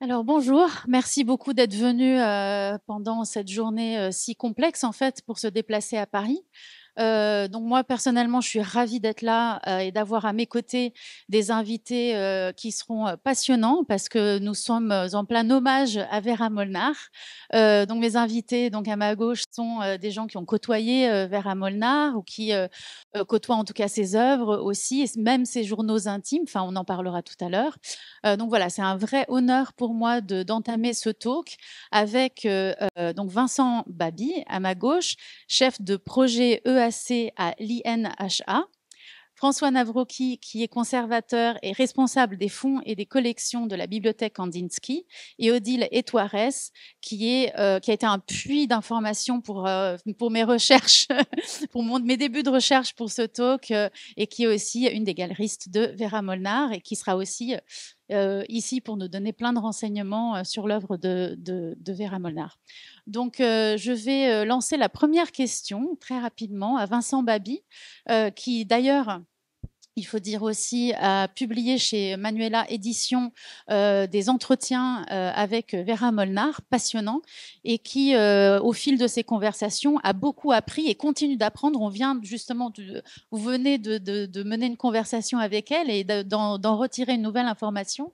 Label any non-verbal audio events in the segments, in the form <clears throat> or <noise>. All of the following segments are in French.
Alors bonjour, merci beaucoup d'être venu euh, pendant cette journée euh, si complexe en fait pour se déplacer à Paris. Euh, donc moi personnellement, je suis ravie d'être là euh, et d'avoir à mes côtés des invités euh, qui seront passionnants parce que nous sommes en plein hommage à Vera Molnar. donc mes invités, donc à ma gauche, sont des gens qui ont côtoyé Vera Molnar ou qui côtoient en tout cas ses œuvres aussi, même ses journaux intimes. Enfin, on en parlera tout à l'heure. donc voilà, c'est un vrai honneur pour moi d'entamer ce talk avec donc Vincent Babi à ma gauche, chef de projet EA à l'INHA. François Navroki, qui est conservateur et responsable des fonds et des collections de la bibliothèque Kandinsky, et Odile Etoires, qui, est, euh, qui a été un puits d'informations pour, euh, pour mes recherches, <laughs> pour mes débuts de recherche pour ce talk, euh, et qui est aussi une des galeristes de Vera Molnar, et qui sera aussi euh, ici pour nous donner plein de renseignements euh, sur l'œuvre de, de, Vera Molnar. Donc, euh, je vais lancer la première question très rapidement à Vincent Babi, qui d'ailleurs il faut dire aussi à publier chez Manuela Édition euh, des entretiens euh, avec Vera Molnar, passionnant, et qui, euh, au fil de ces conversations, a beaucoup appris et continue d'apprendre. On vient justement, vous venez de, de, mener une conversation avec elle et d'en retirer une nouvelle information.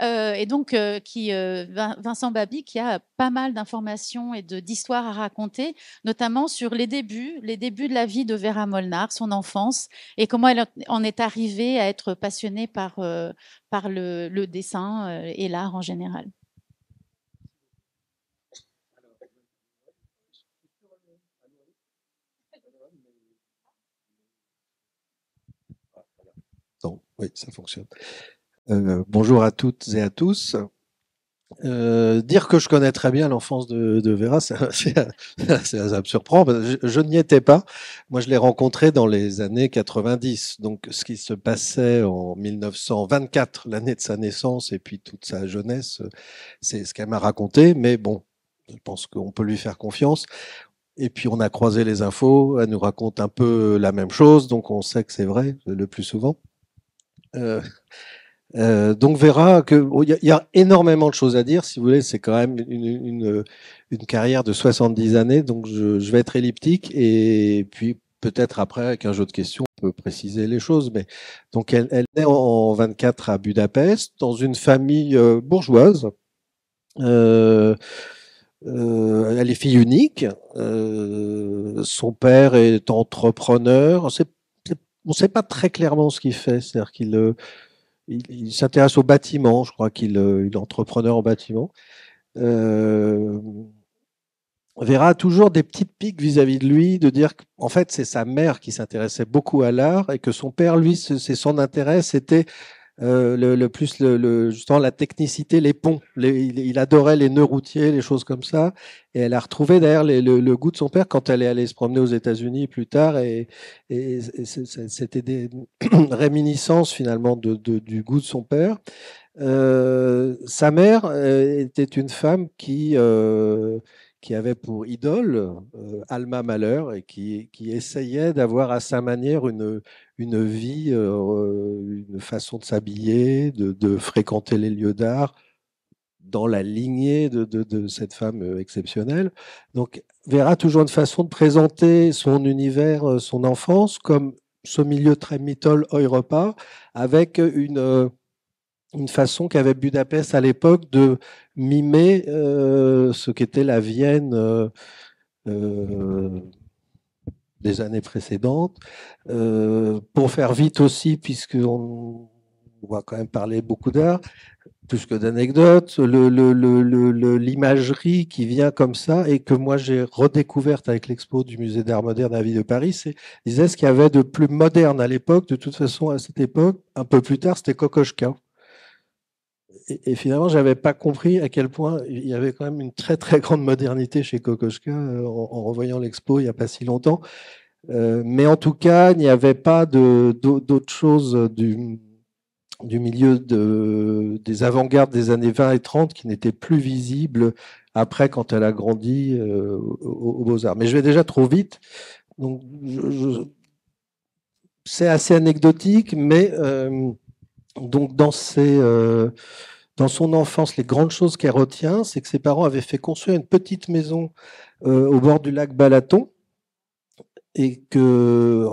Euh, et donc, euh, qui, euh, Vincent Babi, qui a pas mal d'informations et d'histoires à raconter, notamment sur les débuts, les débuts de la vie de Vera Molnar, son enfance, et comment elle en est arrivée à être passionnée par, par le, le dessin et l'art en général. oui, ça fonctionne. Euh, bonjour à toutes et à tous. Euh, dire que je connais très bien l'enfance de, Vera, c'est <laughs> ça, me surprend. je, n'y étais pas. Moi, je l'ai rencontrée dans les années 90. Donc, ce qui se passait en 1924, l'année de sa naissance, et puis toute sa jeunesse, c'est ce qu'elle m'a raconté. Mais bon, je pense qu'on peut lui faire confiance. Et puis, on a croisé les infos. Elle nous raconte un peu la même chose. Donc, on sait que c'est vrai le plus souvent. Euh, euh, donc verra que oh, il y, a énormément de choses à dire. Si vous voulez, c'est quand même une, une, une, carrière de 70 années, donc je, je vais être elliptique et puis peut-être après avec un jeu de questions on peut préciser les choses. Mais donc elle, elle est en 24 à Budapest dans une famille euh, bourgeoise. Euh, euh, elle est fille unique. Euh, son père est entrepreneur. on ne sait pas très clairement ce qu'il fait. C'est-à-dire qu'il il, s'intéresse au bâtiment, je crois qu'il euh, est entrepreneur en bâtiment. Euh, verra toujours des petites piques vis-à-vis de lui, de dire qu'en fait c'est sa mère qui s'intéressait beaucoup à l'art et que son père, lui, c'est son intérêt, c'était euh, le, le, plus le, justement la technicité, les ponts. il, adorait les nœuds routiers, les choses comme ça. Et elle a retrouvé d'ailleurs le, le, goût de son père quand elle est allée se promener aux États-Unis plus tard. Et, et c'était des <clears throat> réminiscences finalement de, de, du goût de son père. Euh, sa mère euh, était une femme qui euh, qui avait pour idole euh, Alma Malheur et qui, qui essayait d'avoir à sa manière une, une vie, euh, euh, une façon de s'habiller, de, fréquenter les lieux d'art dans la lignée de, cette femme exceptionnelle. Donc, Vera toujours une façon de présenter son univers, son enfance, comme ce milieu très mythol Europa, avec une, une façon qu'avait Budapest à l'époque de mimer euh, ce qu'était la Vienne euh, euh, des années précédentes. pour faire vite aussi, puisqu'on va quand même parler beaucoup d'art, plus que d'anecdotes, l'imagerie qui vient comme ça et que moi j'ai redécouverte avec l'expo du musée d'art moderne à la ville de Paris, c'est disait ce qu'il y avait de plus moderne à l'époque, de toute façon à cette époque, un peu plus tard c'était Kokoschka et, finalement, j'avais pas compris à quel point il y avait quand même une très très grande modernité chez Kokoschka euh, en, revoyant l'expo il y a pas si longtemps. Euh, mais en tout cas, il n'y avait pas d'autres choses du, du milieu de, des avant-gardes des années 20 et 30 qui n'étaient plus visibles après quand elle a grandi euh, aux, Beaux-Arts. Mais je vais déjà trop vite. Donc, c'est assez anecdotique, mais donc dans ces, dans son enfance, les grandes choses qu'elle retient, c'est que ses parents avaient fait construire une petite maison euh, au bord du lac Balaton et que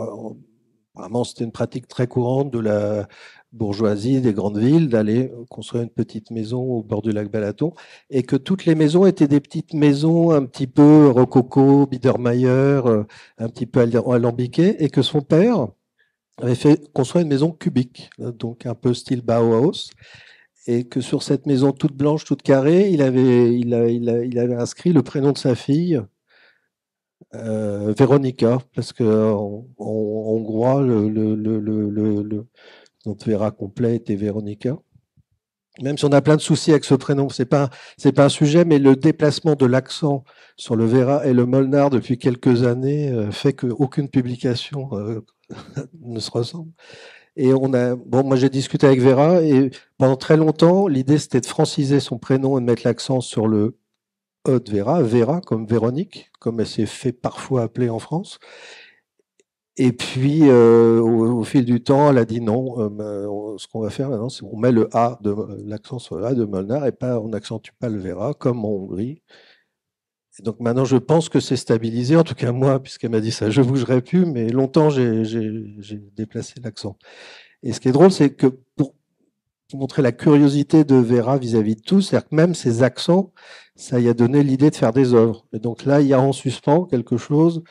vraiment euh, c'était une pratique très courante de la bourgeoisie des grandes villes d'aller construire une petite maison au bord du lac Balaton et que toutes les maisons étaient des petites maisons un petit peu rococo, biedermeier, euh, un petit peu alambiquées et que son père avait fait construire une maison cubique, donc un peu style Bauhaus et que sur cette maison toute blanche, toute carrée, il avait, il, a, il, a, il avait inscrit le prénom de sa fille, euh, Véronica, parce que en, hongrois, le, le, le, le notre Vera complet était Véronica. Même si on a plein de soucis avec ce prénom, c'est pas c'est pas un sujet, mais le déplacement de l'accent sur le Vera et le Molnar depuis quelques années euh, fait qu'aucune publication euh, <laughs> ne se ressemble. Et on a, bon, moi j'ai discuté avec Vera et pendant très longtemps, l'idée c'était de franciser son prénom et de mettre l'accent sur le E de Vera, Vera comme Véronique, comme elle s'est fait parfois appeler en France. Et puis, euh, au, fil du temps, elle a dit non. Euh, ben, ce qu'on va faire maintenant, c'est qu'on met le A de l'accent sur le A de Molnar et pas, on n'accentue pas le Vera comme en Hongrie. Et donc maintenant, je pense que c'est stabilisé, en tout cas moi, puisqu'elle m'a dit ça, je bougerai plus, mais longtemps, j'ai déplacé l'accent. Et ce qui est drôle, c'est que pour, montrer la curiosité de Vera vis-à-vis de tout, c'est-à-dire que même ses accents, ça y a donné l'idée de faire des œuvres. Et donc là, il y a en suspens quelque chose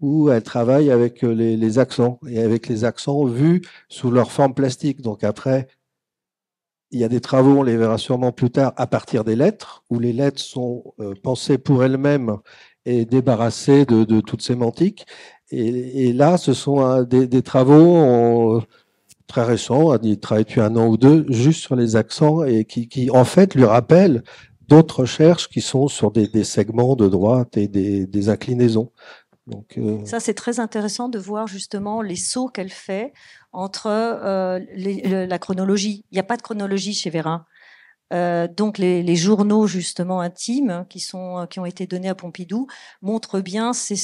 où elle travaille avec les, les accents et avec les accents vus sous leur forme plastique. Donc après, il y a des travaux, on les verra sûrement plus tard, à partir des lettres, où les lettres sont euh, pensées pour elles-mêmes et débarrassées de, toute sémantique. Et, là, ce sont hein, des, travaux très récents, il travaille depuis un an ou deux, juste sur les accents, et qui, en fait lui rappellent d'autres recherches qui sont sur des, segments de droite et des inclinaisons. Euh, Ça, c'est très intéressant de voir justement les sauts qu'elle fait entre euh, la chronologie. Il n'y a pas de chronologie chez Vérin. Euh, donc les, journaux justement intimes qui sont euh, qui ont été donnés à Pompidou montrent bien ces,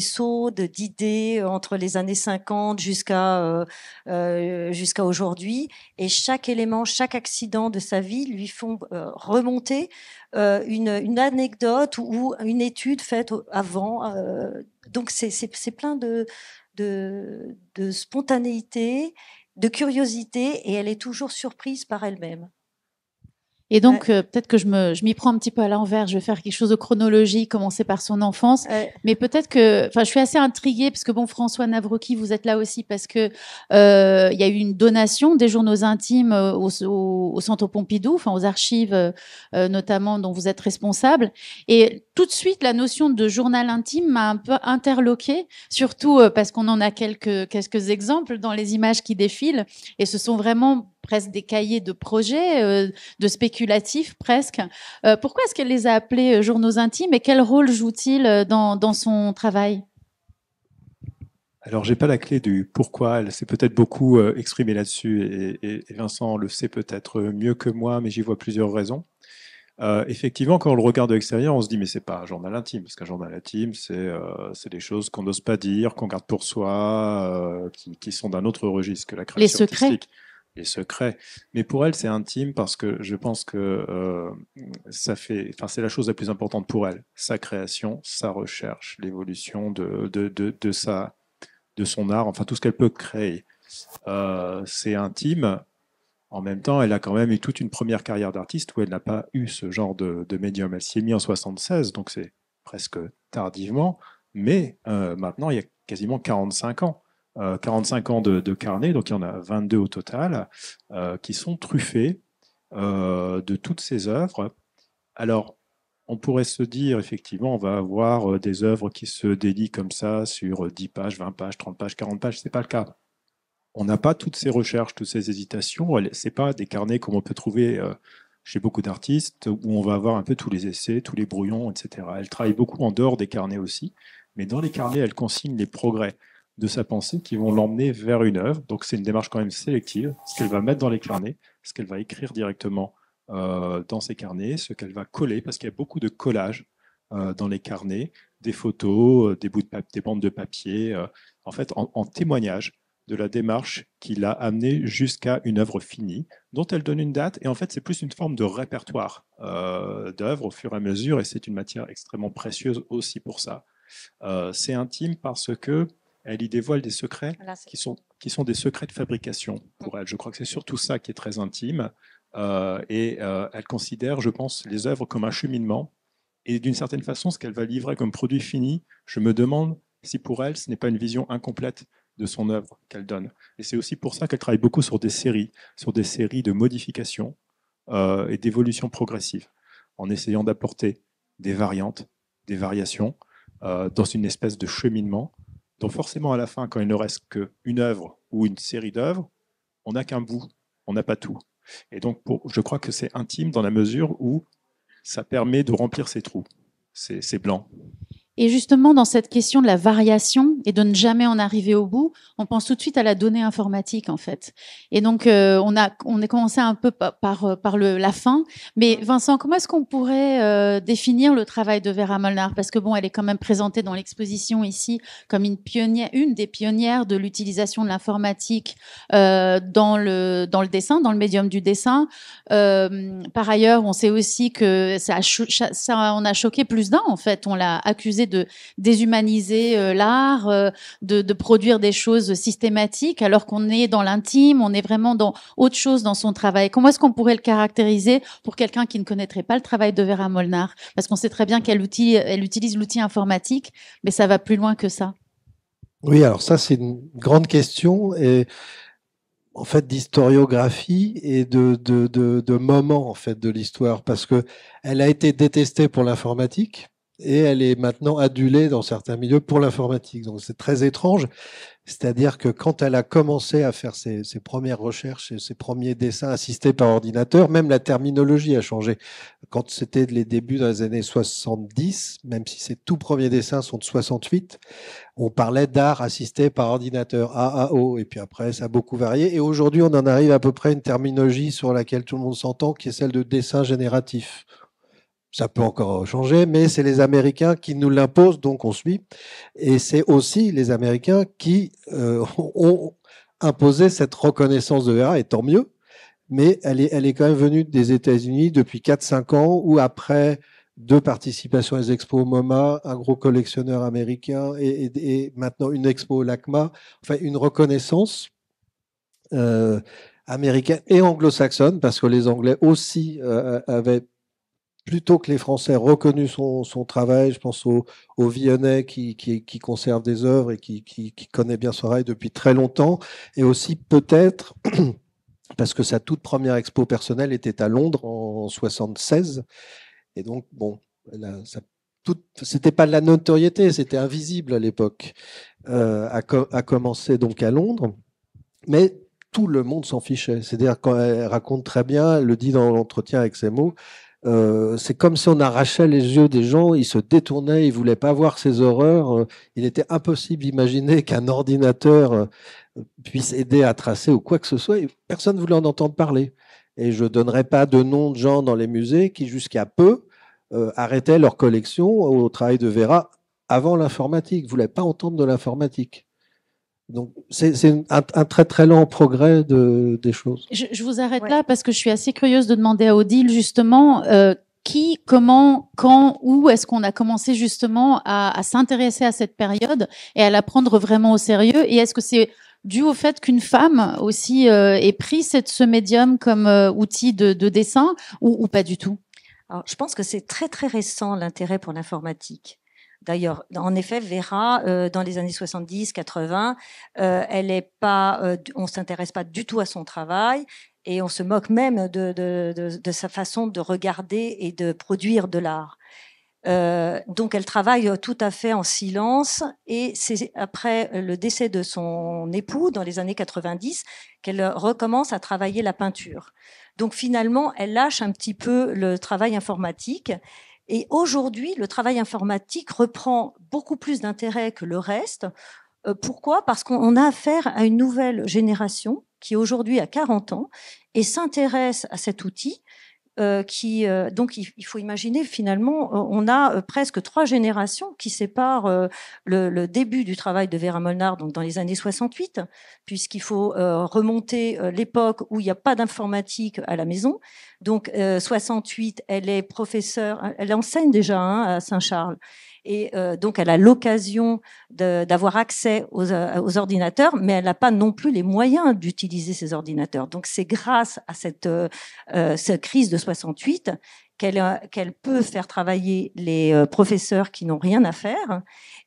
sauts d'idées entre les années 50 jusqu'à euh, jusqu'à aujourd'hui et chaque élément, chaque accident de sa vie lui font remonter une, anecdote ou, une étude faite avant. donc c'est plein de, de spontanéité, de curiosité et elle est toujours surprise par elle-même. Et donc, euh, peut-être que je m'y prends un petit peu à l'envers. Je vais faire quelque chose de chronologie, commencer par son enfance. Mais peut-être que, enfin, je suis assez intriguée parce que bon, François Navroki, vous êtes là aussi parce que euh, il y a eu une donation des journaux intimes euh, au, Centre Pompidou, enfin aux archives notamment dont vous êtes responsable. Et tout de suite, la notion de journal intime m'a un peu interloquée, surtout parce qu'on en a quelques quelques exemples dans les images qui défilent. Et ce sont vraiment presque des cahiers de projets, euh, de spéculatifs presque. Euh, pourquoi est-ce qu'elle les a appelés euh, journaux intimes et quel rôle joue-t-il dans, son travail alors, j'ai pas la clé du pourquoi. Elle s'est peut-être beaucoup exprimée là-dessus et, Vincent le sait peut-être mieux que moi, mais j'y vois plusieurs raisons. effectivement, quand on le regarde de l'extérieur, on se dit mais c'est pas un journal intime, parce qu'un journal intime, c'est des choses qu'on n'ose pas dire, qu'on garde pour soi, qui, sont d'un autre registre que la création Les secrets les secrets. Mais pour elle, c'est intime parce que je pense que euh, ça fait, c'est la chose la plus importante pour elle. Sa création, sa recherche, l'évolution de, de, de, de son art, enfin tout ce qu'elle peut créer. Euh, c'est intime. En même temps, elle a quand même eu toute une première carrière d'artiste où elle n'a pas eu ce genre de, médium. Elle s'y est mise en 76, donc c'est presque tardivement. Mais euh, maintenant, il y a quasiment 45 ans. 45 euh, ans de, de, carnet, donc il y en a 22 au total, euh, qui sont truffés euh, de toutes ces œuvres. Alors, on pourrait se dire, effectivement, on va avoir des œuvres qui se dédient comme ça sur 10 pages, 20 pages, 30 pages, 40 pages, ce n'est pas le cas. On n'a pas toutes ces recherches, toutes ces hésitations, ce n'est pas des carnets comme on peut trouver chez beaucoup d'artistes, où on va avoir un peu tous les essais, tous les brouillons, etc. Elle travaille beaucoup en dehors des carnets aussi, mais dans les carnets, elle consigne les progrès de sa pensée qui vont l'emmener vers une œuvre. Donc c'est une démarche quand même sélective, ce qu'elle va mettre dans les carnets, ce qu'elle va écrire directement euh, dans ses carnets, ce qu'elle va coller, parce qu'il y a beaucoup de collages euh, dans les carnets, des photos, euh, des, bouts de des bandes de papier, en fait en, en, témoignage de la démarche qui l'a amenée jusqu'à une œuvre finie, dont elle donne une date, et en fait c'est plus une forme de répertoire d'œuvres au fur et à mesure, et c'est une matière extrêmement précieuse aussi pour ça. c'est intime parce que elle y dévoile des secrets qui, sont, qui sont des secrets de fabrication pour elle. Je crois que c'est surtout ça qui est très intime. Euh, et euh, elle considère, je pense, les œuvres comme un cheminement. Et d'une certaine façon, ce qu'elle va livrer comme produit fini, je me demande si pour elle, ce n'est pas une vision incomplète de son œuvre qu'elle donne. Et c'est aussi pour ça qu'elle travaille beaucoup sur des séries, sur des séries de modifications euh, et d'évolutions progressives, en essayant d'apporter des variantes, des variations, dans une espèce de cheminement donc forcément, à la fin, quand il ne reste qu'une œuvre ou une série d'œuvres, on n'a qu'un bout, on n'a pas tout. Et donc, je crois que c'est intime dans la mesure où ça permet de remplir ces trous, ces blancs. Et justement, dans cette question de la variation et de ne jamais en arriver au bout, on pense tout de suite à la donnée informatique, en fait. Et donc, euh, on a on est commencé un peu par, euh, par, le, la fin. Mais Vincent, comment est-ce qu'on pourrait euh, définir le travail de Vera Molnar Parce que bon, elle est quand même présentée dans l'exposition ici comme une pionnière, une des pionnières de l'utilisation de l'informatique euh, dans le dans le dessin, dans le médium du dessin. par ailleurs, on sait aussi que ça ça a choqué plus d'un, en fait. On l'a accusé de déshumaniser euh, l'art, euh, de, produire des choses systématiques, alors qu'on est dans l'intime, on est vraiment dans autre chose dans son travail. Comment est-ce qu'on pourrait le caractériser pour quelqu'un qui ne connaîtrait pas le travail de Vera Molnar Parce qu'on sait très bien qu'elle utilise l'outil informatique, mais ça va plus loin que ça. Oui, alors ça, c'est une grande question. Et en fait d'historiographie et de, de, de moments en fait de l'histoire parce que elle a été détestée pour l'informatique et elle est maintenant adulée dans certains milieux pour l'informatique. Donc c'est très étrange. C'est-à-dire que quand elle a commencé à faire ses, premières recherches et ses premiers dessins assistés par ordinateur, même la terminologie a changé. Quand c'était les débuts dans les années 70, même si ses tout premiers dessins sont de 68, on parlait d'art assisté par ordinateur, AAO, et puis après ça a beaucoup varié. Et aujourd'hui, on en arrive à peu près à une terminologie sur laquelle tout le monde s'entend, qui est celle de dessin génératif ça peut encore changer, mais c'est les Américains qui nous l'imposent, donc on suit. Et c'est aussi les Américains qui euh, <laughs> ont imposé cette reconnaissance de Vera, et tant mieux. Mais elle est, elle est quand même venue des États-Unis depuis 4-5 ans, ou après deux participations aux expos au MoMA, un gros collectionneur américain et, et, maintenant une expo au LACMA, enfin une reconnaissance. Euh, américaine et anglo-saxonne, parce que les Anglais aussi euh, euh, avaient plutôt que les Français reconnu son, travail. Je pense au, au qui, qui, conserve des œuvres et qui, qui, connaît bien son depuis très longtemps. Et aussi peut-être <clears throat> parce que sa toute première expo personnelle était à Londres en 76. Et donc, bon, ce c'était pas de la notoriété, c'était invisible à l'époque, a euh, à, commencer donc à Londres. Mais tout le monde s'en fichait. C'est-à-dire, quand elle raconte très bien, elle le dit dans l'entretien avec ses mots, euh, c'est comme si on arrachait les yeux des gens, ils se détournaient, ils voulaient pas voir ces horreurs. Euh, il était impossible d'imaginer qu'un ordinateur euh, puisse aider à tracer ou quoi que ce soit. personne ne voulait en entendre parler. Et je ne donnerai pas de nom de gens dans les musées qui, jusqu'à peu, arrêtaient leur collection au travail de Vera avant l'informatique, ne voulaient pas entendre de l'informatique. Donc, c'est un, un, très très lent progrès de, des choses. Je, je vous arrête là parce que je suis assez curieuse de demander à Odile justement euh, qui, comment, quand, où est-ce qu'on a commencé justement à, à s'intéresser à cette période et à la prendre vraiment au sérieux Et est-ce que c'est dû au fait qu'une femme aussi euh, ait pris cette, ce médium comme euh, outil de, de dessin ou, ou, pas du tout Alors, je pense que c'est très très récent l'intérêt pour l'informatique. D'ailleurs, en effet, Vera, euh, dans les années 70, 80, on elle est pas, euh, on s'intéresse pas du tout à son travail et on se moque même de, sa façon de regarder et de produire de l'art. Euh, donc elle travaille tout à fait en silence et c'est après le décès de son époux dans les années 90 qu'elle recommence à travailler la peinture. Donc finalement, elle lâche un petit peu le travail informatique et aujourd'hui, le travail informatique reprend beaucoup plus d'intérêt que le reste. Euh, pourquoi Parce qu'on a affaire à une nouvelle génération qui aujourd'hui a 40 ans et s'intéresse à cet outil euh, qui euh, donc il, faut imaginer finalement euh, on a presque trois générations qui séparent le, début du travail de Vera Molnar donc dans les années 68 puisqu'il faut remonter l'époque où il n'y a pas d'informatique à la maison donc 68 elle est professeure elle enseigne déjà hein, à Saint-Charles et euh, donc, elle a l'occasion d'avoir accès euh, aux, ordinateurs, mais elle n'a pas non plus les moyens d'utiliser ces ordinateurs. Donc, c'est grâce à cette, euh, cette crise de 68 qu'elle peut faire travailler les professeurs qui n'ont rien à faire,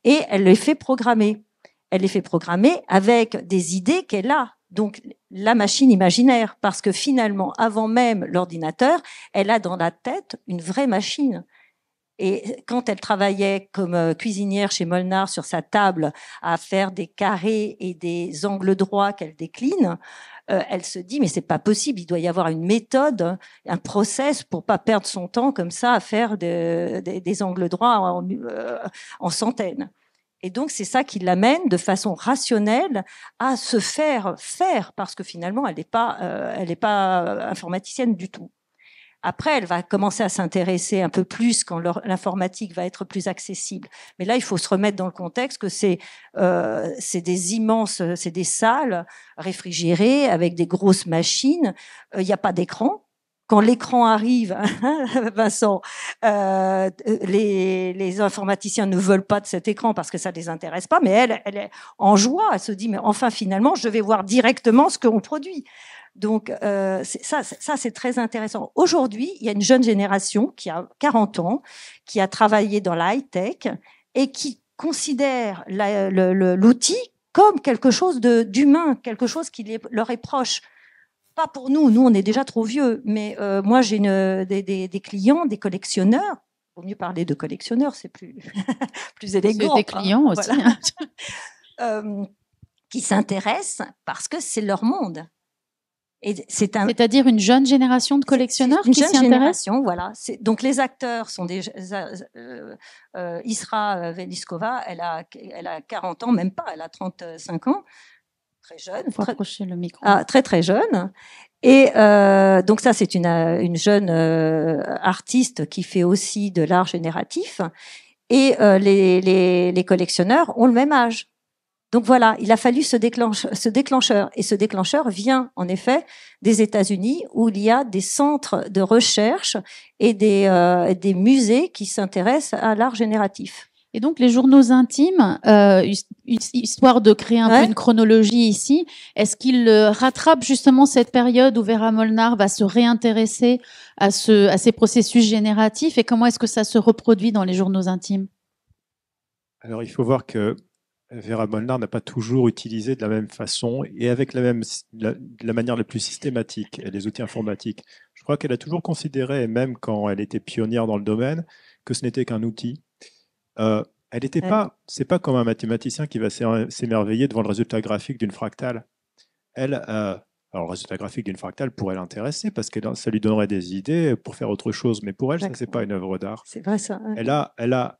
et elle les fait programmer. Elle les fait programmer avec des idées qu'elle a donc la machine imaginaire, parce que finalement, avant même l'ordinateur, elle a dans la tête une vraie machine. Et quand elle travaillait comme euh, cuisinière chez Molnar sur sa table à faire des carrés et des angles droits qu'elle décline, euh, elle se dit mais c'est pas possible, il doit y avoir une méthode, un process pour pas perdre son temps comme ça à faire des angles droits euh, en, centaines. Et donc, c'est ça qui l'amène de façon rationnelle à se faire faire, parce que finalement, elle n'est pas, elle n'est pas informaticienne du tout. Après, elle va commencer à s'intéresser un peu plus quand l'informatique va être plus accessible. Mais là, il faut se remettre dans le contexte que c'est euh, des immenses, c'est des salles réfrigérées avec des grosses machines. Euh, il n'y a pas d'écran quand l'écran arrive, <laughs> Vincent, euh, les, les, informaticiens ne veulent pas de cet écran parce que ça les intéresse pas, mais elle, elle est en joie, elle se dit, mais enfin finalement, je vais voir directement ce qu'on produit. Donc euh, ça, ça c'est très intéressant. Aujourd'hui, il y a une jeune génération qui a 40 ans, qui a travaillé dans la high tech et qui considère l'outil comme quelque chose d'humain, quelque chose qui leur est proche. Pas pour nous, nous on est déjà trop vieux, mais euh, moi j'ai des, clients, des collectionneurs vaut mieux parler de collectionneurs, c'est plus, <laughs> plus élégant. des clients aussi. Hein. <laughs> Euh, qui s'intéressent parce que c'est leur monde c'est à dire une jeune génération de collectionneurs une qui jeune génération, voilà. Donc les acteurs sont des euh, euh, euh, Isra Veliskova, elle a 40 ans, même pas, elle a 35 ans, très jeune. Faut très... le micro. Ah, très très jeune. Et donc ça, c'est une, jeune artiste qui fait aussi de l'art génératif. Et les collectionneurs ont le même âge. Donc voilà, il a fallu ce, ce déclencheur. Et ce déclencheur vient en effet des États-Unis où il y a des centres de recherche et des, euh, des musées qui s'intéressent à l'art génératif. Et donc les journaux intimes, euh, histoire de créer un peu une chronologie ici, est-ce qu'ils euh, rattrapent justement cette période où Vera Molnar va se réintéresser à, ce, à ces processus génératifs et comment est-ce que ça se reproduit dans les journaux intimes Alors il faut voir que Vera Molnar n'a pas toujours utilisé de la même façon et avec la même, la, manière la plus systématique les outils informatiques. Je crois qu'elle a toujours considéré, même quand elle était pionnière dans le domaine, que ce n'était qu'un outil. Euh, elle n'était pas, c'est pas comme un mathématicien qui va s'émerveiller devant le résultat graphique d'une fractale. Elle, euh, alors le résultat graphique d'une fractale pourrait l'intéresser parce que ça lui donnerait des idées pour faire autre chose, mais pour elle, ce n'est pas une œuvre d'art. C'est vrai ça. Elle a, elle a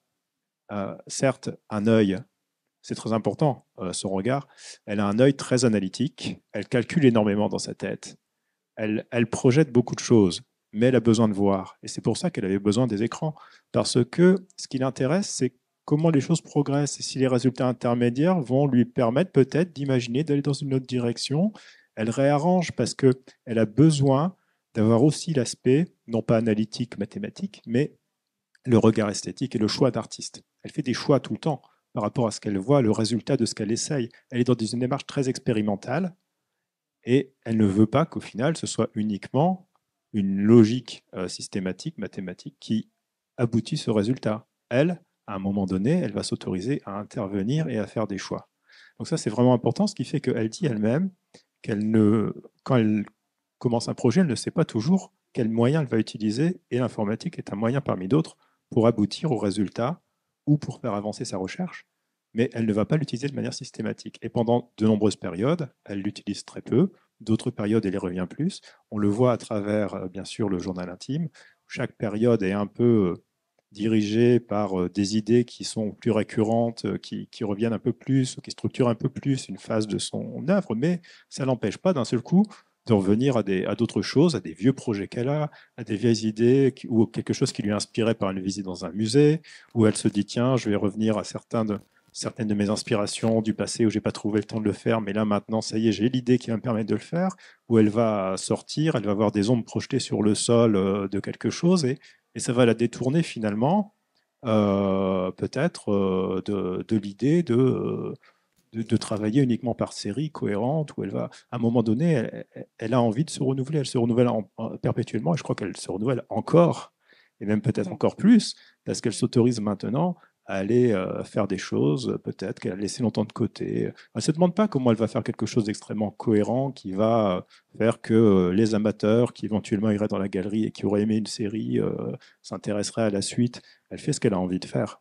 euh, certes un œil c'est très important, euh, son regard. Elle a un œil très analytique, elle calcule énormément dans sa tête, elle, elle projette beaucoup de choses, mais elle a besoin de voir. Et c'est pour ça qu'elle avait besoin des écrans, parce que ce qui l'intéresse, c'est comment les choses progressent et si les résultats intermédiaires vont lui permettre peut-être d'imaginer d'aller dans une autre direction. Elle réarrange parce qu'elle a besoin d'avoir aussi l'aspect, non pas analytique, mathématique, mais le regard esthétique et le choix d'artiste. Elle fait des choix tout le temps par rapport à ce qu'elle voit, le résultat de ce qu'elle essaye. Elle est dans une démarche très expérimentale et elle ne veut pas qu'au final, ce soit uniquement une logique euh, systématique, mathématique, qui aboutit ce résultat. Elle, à un moment donné, elle va s'autoriser à intervenir et à faire des choix. Donc ça, c'est vraiment important, ce qui fait qu'elle dit elle-même qu'elle ne, quand elle commence un projet, elle ne sait pas toujours quel moyen elle va utiliser, et l'informatique est un moyen parmi d'autres pour aboutir au résultat ou pour faire avancer sa recherche, mais elle ne va pas l'utiliser de manière systématique. Et pendant de nombreuses périodes, elle l'utilise très peu, d'autres périodes, elle y revient plus. On le voit à travers, euh, bien sûr, le journal intime. Chaque période est un peu euh, dirigée par euh, des idées qui sont plus récurrentes, qui, reviennent un peu plus, qui structurent un peu plus une phase de son œuvre, mais ça l'empêche pas d'un seul coup de revenir à, des, à d'autres choses, à des vieux projets qu'elle a, à des vieilles idées ou quelque chose qui lui inspirait par une visite dans un musée, où elle se dit tiens, je vais revenir à certains de, certaines de mes inspirations du passé où j'ai pas trouvé le temps de le faire, mais là maintenant, ça y est, j'ai l'idée qui va me permettre de le faire, où elle va sortir, elle va voir des ombres projetées sur le sol euh, de quelque chose, et, ça va la détourner finalement, euh, peut-être, euh, de, de l'idée de de, travailler uniquement par série cohérente où elle va, à un moment donné, elle, a envie de se renouveler, elle se renouvelle perpétuellement et je crois qu'elle se renouvelle encore et même peut-être encore plus parce qu'elle s'autorise maintenant à aller euh, faire des choses peut-être qu'elle a laissé longtemps de côté. Elle ne se demande pas comment elle va faire quelque chose d'extrêmement cohérent qui va faire que euh, les amateurs qui éventuellement iraient dans la galerie et qui auraient aimé une série euh, s'intéresseraient à la suite. Elle fait ce qu'elle a envie de faire.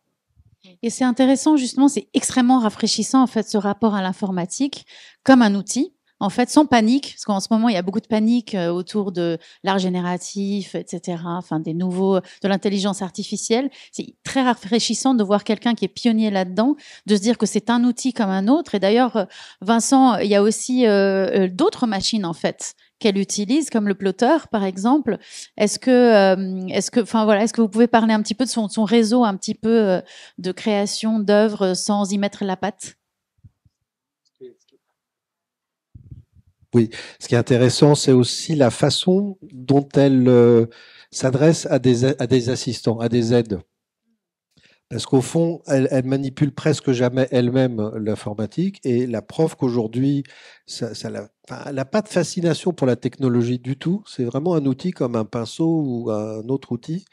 Et c'est intéressant, justement, c'est extrêmement rafraîchissant, en fait, ce rapport à l'informatique comme un outil. En fait, sans panique, parce qu'en ce moment, il y a beaucoup de panique euh, autour de l'art génératif, etc., enfin, des nouveaux, euh, de l'intelligence artificielle. C'est très rafraîchissant de voir quelqu'un qui est pionnier là-dedans, de se dire que c'est un outil comme un autre. Et d'ailleurs, euh, Vincent, il y a aussi d'autres machines, en fait, qu'elle utilise, comme le plotter par exemple. Est-ce que, euh, est-ce que, enfin voilà, est-ce que vous pouvez parler un petit peu de son, réseau, un petit peu euh, de création d'œuvres sans y mettre la patte Oui, ce qui est intéressant, c'est aussi la façon dont elle euh, s'adresse à des, assistants, à des aides. Parce qu'au fond, elle, manipule presque jamais elle-même l'informatique et la preuve qu'aujourd'hui, ça, ça la elle n'a pas de fascination pour la technologie du tout. C'est vraiment un outil comme un pinceau ou un autre outil.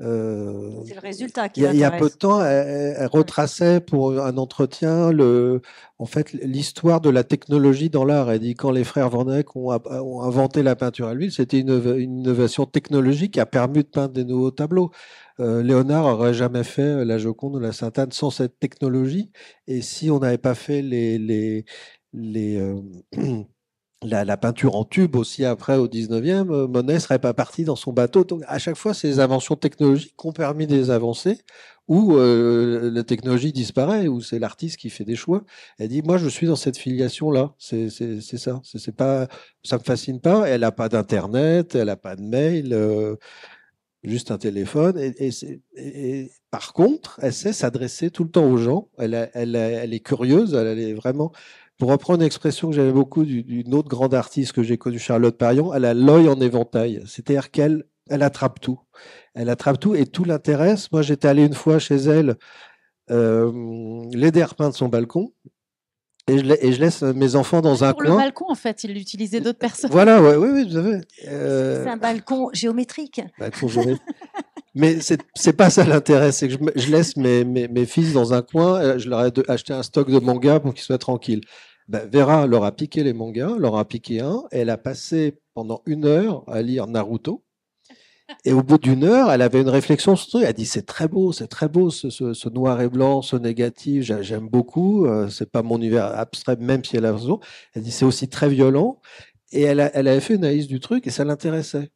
Euh, c'est le résultat qui Il y, a peu de temps, elle, retraçait pour un entretien le, en fait, l'histoire de la technologie dans l'art. Elle dit quand les frères Van ont, inventé la peinture à l'huile, c'était une, innovation technologique qui a permis de peindre des nouveaux tableaux. Euh, Léonard aurait jamais fait la Joconde ou la Sainte Anne sans cette technologie. Et si on n'avait pas fait les, les, euh, <clears throat> la, peinture en tube aussi après au 19e, euh, Monet serait pas parti dans son bateau. Donc à chaque fois, ces inventions technologiques ont permis des avancées où euh, la technologie disparaît, où c'est l'artiste qui fait des choix. Elle dit moi je suis dans cette filiation là, c'est ça, c'est pas ça me fascine pas. Elle n'a pas d'internet, elle n'a pas de mail. Euh, juste un téléphone. Et, par contre, elle sait s'adresser tout le temps aux gens. Elle, est curieuse, elle est vraiment pour reprendre une expression que j'avais beaucoup d'une autre grande artiste que j'ai connue, Charlotte Parion, elle a l'œil en éventail. C'est-à-dire qu'elle elle attrape tout. Elle attrape tout et tout l'intéresse. Moi, j'étais allé une fois chez elle euh, l'aider à repeindre son balcon. Et je, laisse mes enfants dans un coin. Pour le balcon, en fait, il l'utilisait d'autres euh, personnes. Voilà, oui, oui, vous savez. Euh, C'est un balcon géométrique. Balcon géométrique. <laughs> Mais c'est pas ça l'intérêt, c'est que je, laisse mes, fils dans un coin, euh, je leur ai acheté un stock de mangas pour qu'ils soient tranquilles. Bah, Vera leur a piqué les mangas, leur a piqué un, et elle a passé pendant une heure à lire Naruto. Et au bout d'une heure, elle avait une réflexion sur ce truc. Elle a dit c'est très beau, c'est très beau ce, noir et blanc, ce négatif. J'aime beaucoup. Euh, c'est pas mon univers abstrait, même si elle a raison. Elle dit c'est aussi très violent. Et elle, elle avait fait une analyse du truc et ça l'intéressait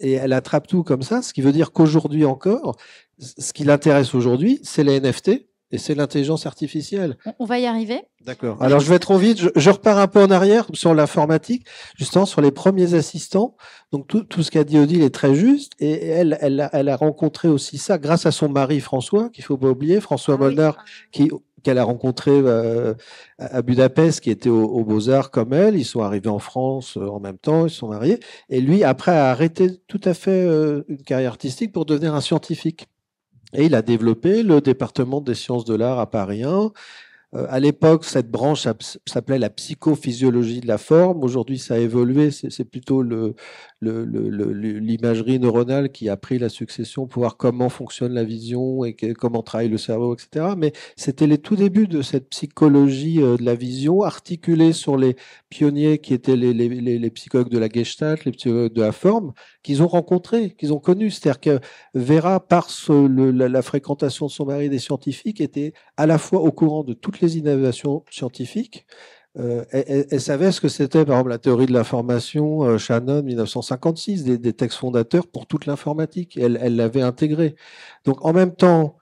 et elle attrape tout comme ça, ce qui veut dire qu'aujourd'hui encore, ce qui l'intéresse aujourd'hui, c'est les NFT et c'est l'intelligence artificielle. On va y arriver. D'accord. Alors je vais trop vite, je, je repars un peu en arrière sur l'informatique, justement sur les premiers assistants. Donc tout, ce qu'a dit Odile est très juste et elle, elle, a rencontré aussi ça grâce à son mari François, qu'il faut pas oublier, François ah Molnar, ah qui qu'elle a rencontré euh, à Budapest, qui était aux Beaux-Arts comme elle. Ils sont arrivés en France euh, en même temps, ils sont mariés. Et lui, après, a arrêté tout à fait euh, une carrière artistique pour devenir un scientifique. Et il a développé le département des sciences de l'art à Paris 1 euh, à l'époque, cette branche s'appelait la psychophysiologie de la forme. Aujourd'hui, ça a évolué. C'est plutôt l'imagerie neuronale qui a pris la succession pour voir comment fonctionne la vision et comment travaille le cerveau, etc. Mais c'était les tout débuts de cette psychologie euh, de la vision articulée sur les pionniers qui étaient les, les psychologues de la Gestalt, les psychologues de la forme, qu'ils ont rencontré, qu'ils ont connu, C'est-à-dire que Vera, par ce, la, fréquentation de son mari des scientifiques, était à la fois au courant de toutes les innovations scientifiques. elle, euh, savait ce que c'était, par exemple, la théorie de l'information, euh, Shannon, 1956, des, textes fondateurs pour toute l'informatique. Elle l'avait intégrée. Donc, en même temps,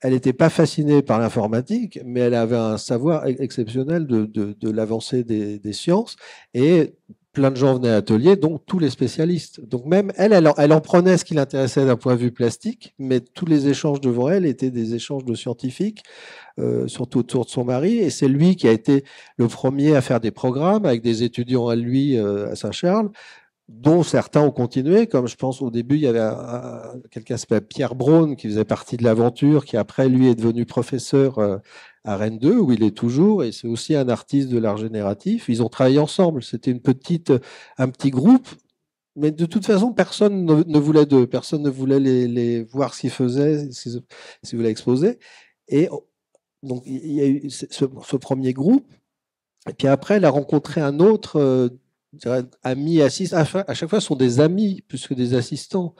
elle n'était pas fascinée par l'informatique, mais elle avait un savoir e-, exceptionnel de, l'avancée des, des, sciences. Et plein de gens venaient à l'atelier, donc tous les spécialistes. Donc même elle, elle, en prenait ce qui l'intéressait d'un point de vue plastique, mais tous les échanges devant elle étaient des échanges de scientifiques, euh, surtout autour de son mari. Et c'est lui qui a été le premier à faire des programmes avec des étudiants à lui euh, à Saint-Charles, dont certains ont continué, comme je pense au début, il y avait quelqu'un qui Pierre Braun, qui faisait partie de l'aventure, qui après, lui, est devenu professeur euh, à Rennes 2, où il est toujours, et c'est aussi un artiste de l'art génératif. Ils ont travaillé ensemble. C'était une petite, un petit groupe, mais de toute façon, personne ne, voulait d'eux. Personne ne voulait les, voir s'ils faisaient, s'ils voulaient exposer. Et oh, donc, il y a eu ce, ce premier groupe. Et puis après, elle a rencontré un autre euh, amis, assistants, à chaque fois sont des amis plus que des assistants,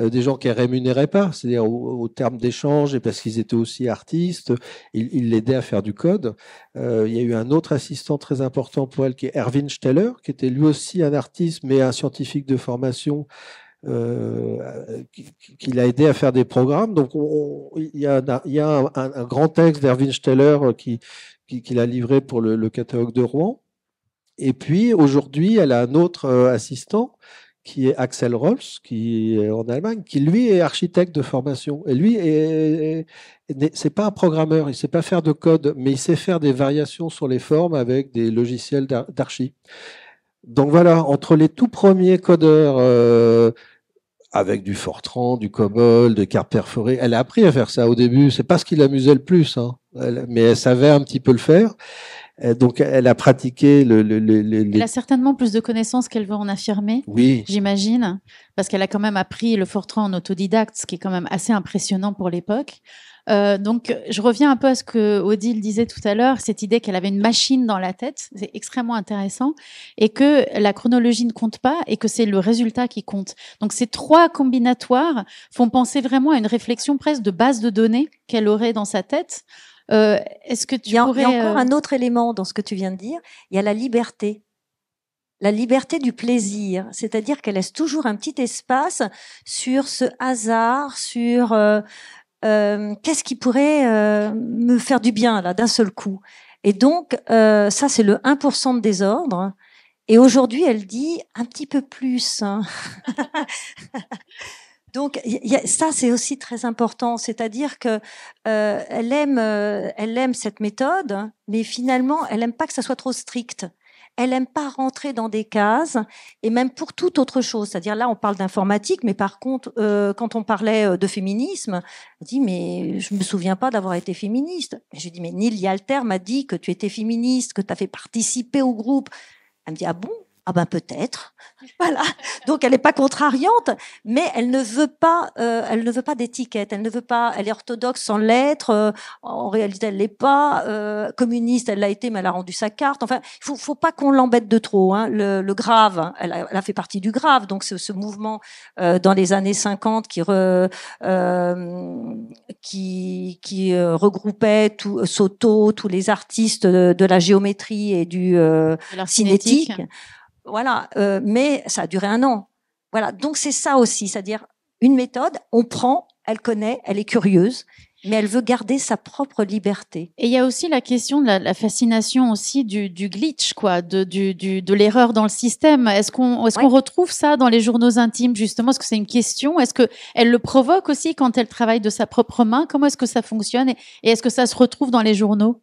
euh, des gens qu'elle rémunérait pas, c'est-à-dire au, terme d'échange et parce qu'ils étaient aussi artistes, il, il l'aidait à faire du code. Euh, il y a eu un autre assistant très important pour elle qui est Erwin Steller, qui était lui aussi un artiste mais un scientifique de formation. Euh, qui, l'a aidé à faire des programmes. Donc, il y a, y a un, grand texte d'Erwin Steller euh, qui, qui, qui l'a livré pour le catalogue de Rouen. Et puis aujourd'hui, elle a un autre euh, assistant qui est Axel Rolls, qui est en Allemagne, qui lui est architecte de formation. Et lui, c'est pas un programmeur, il sait pas faire de code, mais il sait faire des variations sur les formes avec des logiciels d'archi. Donc voilà, entre les tout premiers codeurs euh, avec du Fortran, du COBOL, des cartes perforées, elle a appris à faire ça au début. C'est pas ce qui l'amusait le plus, hein. mais elle savait un petit peu le faire. Euh, donc, elle a pratiqué le. Elle a certainement plus de connaissances qu'elle veut en affirmer. Oui. J'imagine, parce qu'elle a quand même appris le Fortran en autodidacte, ce qui est quand même assez impressionnant pour l'époque. Euh, donc, je reviens un peu à ce que Odile disait tout à l'heure, cette idée qu'elle avait une machine dans la tête, c'est extrêmement intéressant, et que la chronologie ne compte pas et que c'est le résultat qui compte. Donc, ces trois combinatoires font penser vraiment à une réflexion presque de base de données qu'elle aurait dans sa tête. Euh, est-ce que tu il y, a, encore euh, un autre élément dans ce que tu viens de dire. Il y a la liberté la liberté du plaisir, c'est-à-dire qu'elle laisse toujours un petit espace sur ce hasard, sur euh, qu'est-ce qui pourrait me faire du bien là d'un seul coup. Et donc ça c'est le 1% de désordre. Et aujourd'hui elle dit un petit peu plus. Hein. <laughs> Donc ça, c'est aussi très important, c'est-à-dire que euh, elle aime, euh, elle aime cette méthode, mais finalement, elle aime pas que ça soit trop strict. Elle aime pas rentrer dans des cases, et même pour toute autre chose. C'est-à-dire là, on parle d'informatique, mais par contre, euh, quand on parlait de féminisme, elle dit mais je me souviens pas d'avoir été féministe. J'ai je dis mais Neil Yalter m'a dit que tu étais féministe, que tu fait participer au groupe. Elle me dit ah bon ah ben peut-être, voilà. Donc elle n'est pas contrariante, mais elle ne veut pas, euh, elle ne veut pas d'étiquette, elle ne veut pas, elle est orthodoxe sans l'être, euh, en réalité elle l'est pas, euh, communiste elle l'a été mais elle a rendu sa carte. Enfin, il faut, faut pas qu'on l'embête de trop. Hein. Le, le, grave, elle, a, elle, fait partie du grave, donc ce, ce mouvement euh, dans les années 50 qui re, euh, qui, qui regroupait tout, Soto, tous les artistes de, la géométrie et du cinétique. cinétique voilà, euh, mais ça a duré un an. Voilà, donc c'est ça aussi, c'est-à-dire une méthode, on prend, elle connaît, elle est curieuse, mais elle veut garder sa propre liberté. Et il y a aussi la question de la, fascination aussi du, glitch, quoi, de, l'erreur dans le système. Est-ce qu'on qu'on retrouve ça dans les journaux intimes justement Est-ce que c'est une question Est-ce qu'elle le provoque aussi quand elle travaille de sa propre main Comment est-ce que ça fonctionne et est-ce que ça se retrouve dans les journaux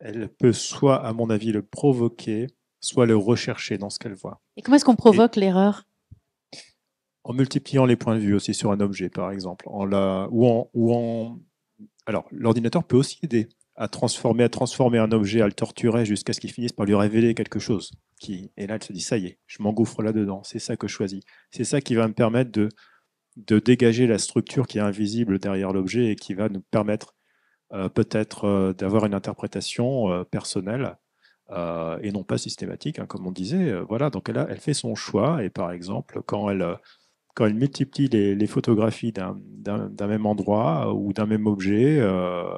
Elle peut soit, à mon avis, le provoquer, soit le rechercher dans ce qu'elle voit. Et comment est-ce qu'on provoque l'erreur En multipliant les points de vue aussi sur un objet, par exemple. En la, ou ou en... Alors, l'ordinateur peut aussi aider à transformer, à transformer un objet, à le torturer jusqu'à ce qu'il finisse par lui révéler quelque chose. Qui, et là, elle se dit, ça y est, je m'engouffre là-dedans, c'est ça que je choisis. C'est ça qui va me permettre de, de dégager la structure qui est invisible derrière l'objet et qui va nous permettre euh, peut-être euh, d'avoir une interprétation euh, personnelle euh, et non pas systématique, hein, comme on disait. Euh, voilà, donc elle, fait son choix et par exemple, quand elle, euh, quand elle multiplie les, photographies d'un même endroit ou d'un même objet,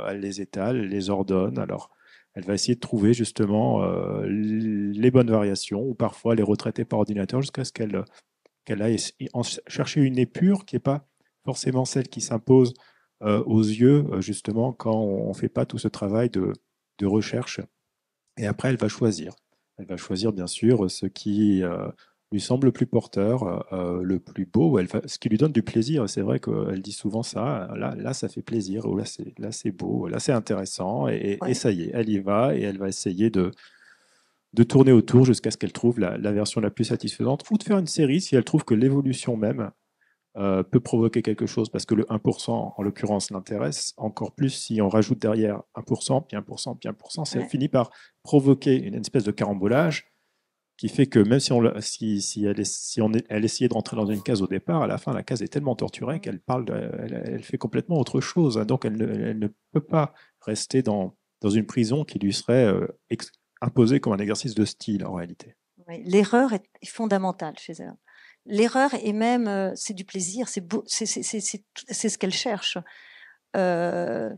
elle les étale, elle les ordonne. Alors, elle va essayer de trouver justement les bonnes variations ou parfois les retraiter par ordinateur jusqu'à ce qu'elle qu'elle en cherché une épure qui n'est pas forcément celle qui s'impose aux yeux justement quand on ne fait pas tout ce travail de recherche et après, elle va choisir. Elle va choisir, bien sûr, ce qui euh, lui semble le plus porteur, euh, euh, le plus beau, elle ce qui lui donne du plaisir. C'est vrai qu'elle dit souvent ça. Là, là, ça fait plaisir. Ou oh, là, c'est, là, c'est beau. Là, c'est intéressant. Et, ça y est, elle y va et elle va essayer de, de tourner autour jusqu'à ce qu'elle trouve la, la, version la plus satisfaisante ou de faire une série si elle trouve que l'évolution même euh, peut provoquer quelque chose parce que le 1%, en l'occurrence, l'intéresse. Encore plus si on rajoute derrière 1%, puis 1%, puis 1%, ça finit par provoquer une espèce de carambolage qui fait que même si, on, si, si, elle, si on elle essayait de rentrer dans une case au départ, à la fin, la case est tellement torturée qu'elle parle, elle, fait complètement autre chose. donc, elle ne, peut pas rester dans, dans une prison qui lui serait euh, imposée comme un exercice de style, en réalité. L'erreur est fondamentale chez elle l'erreur est même, euh, c'est du plaisir, c'est c'est beau ce qu'elle cherche. Euh,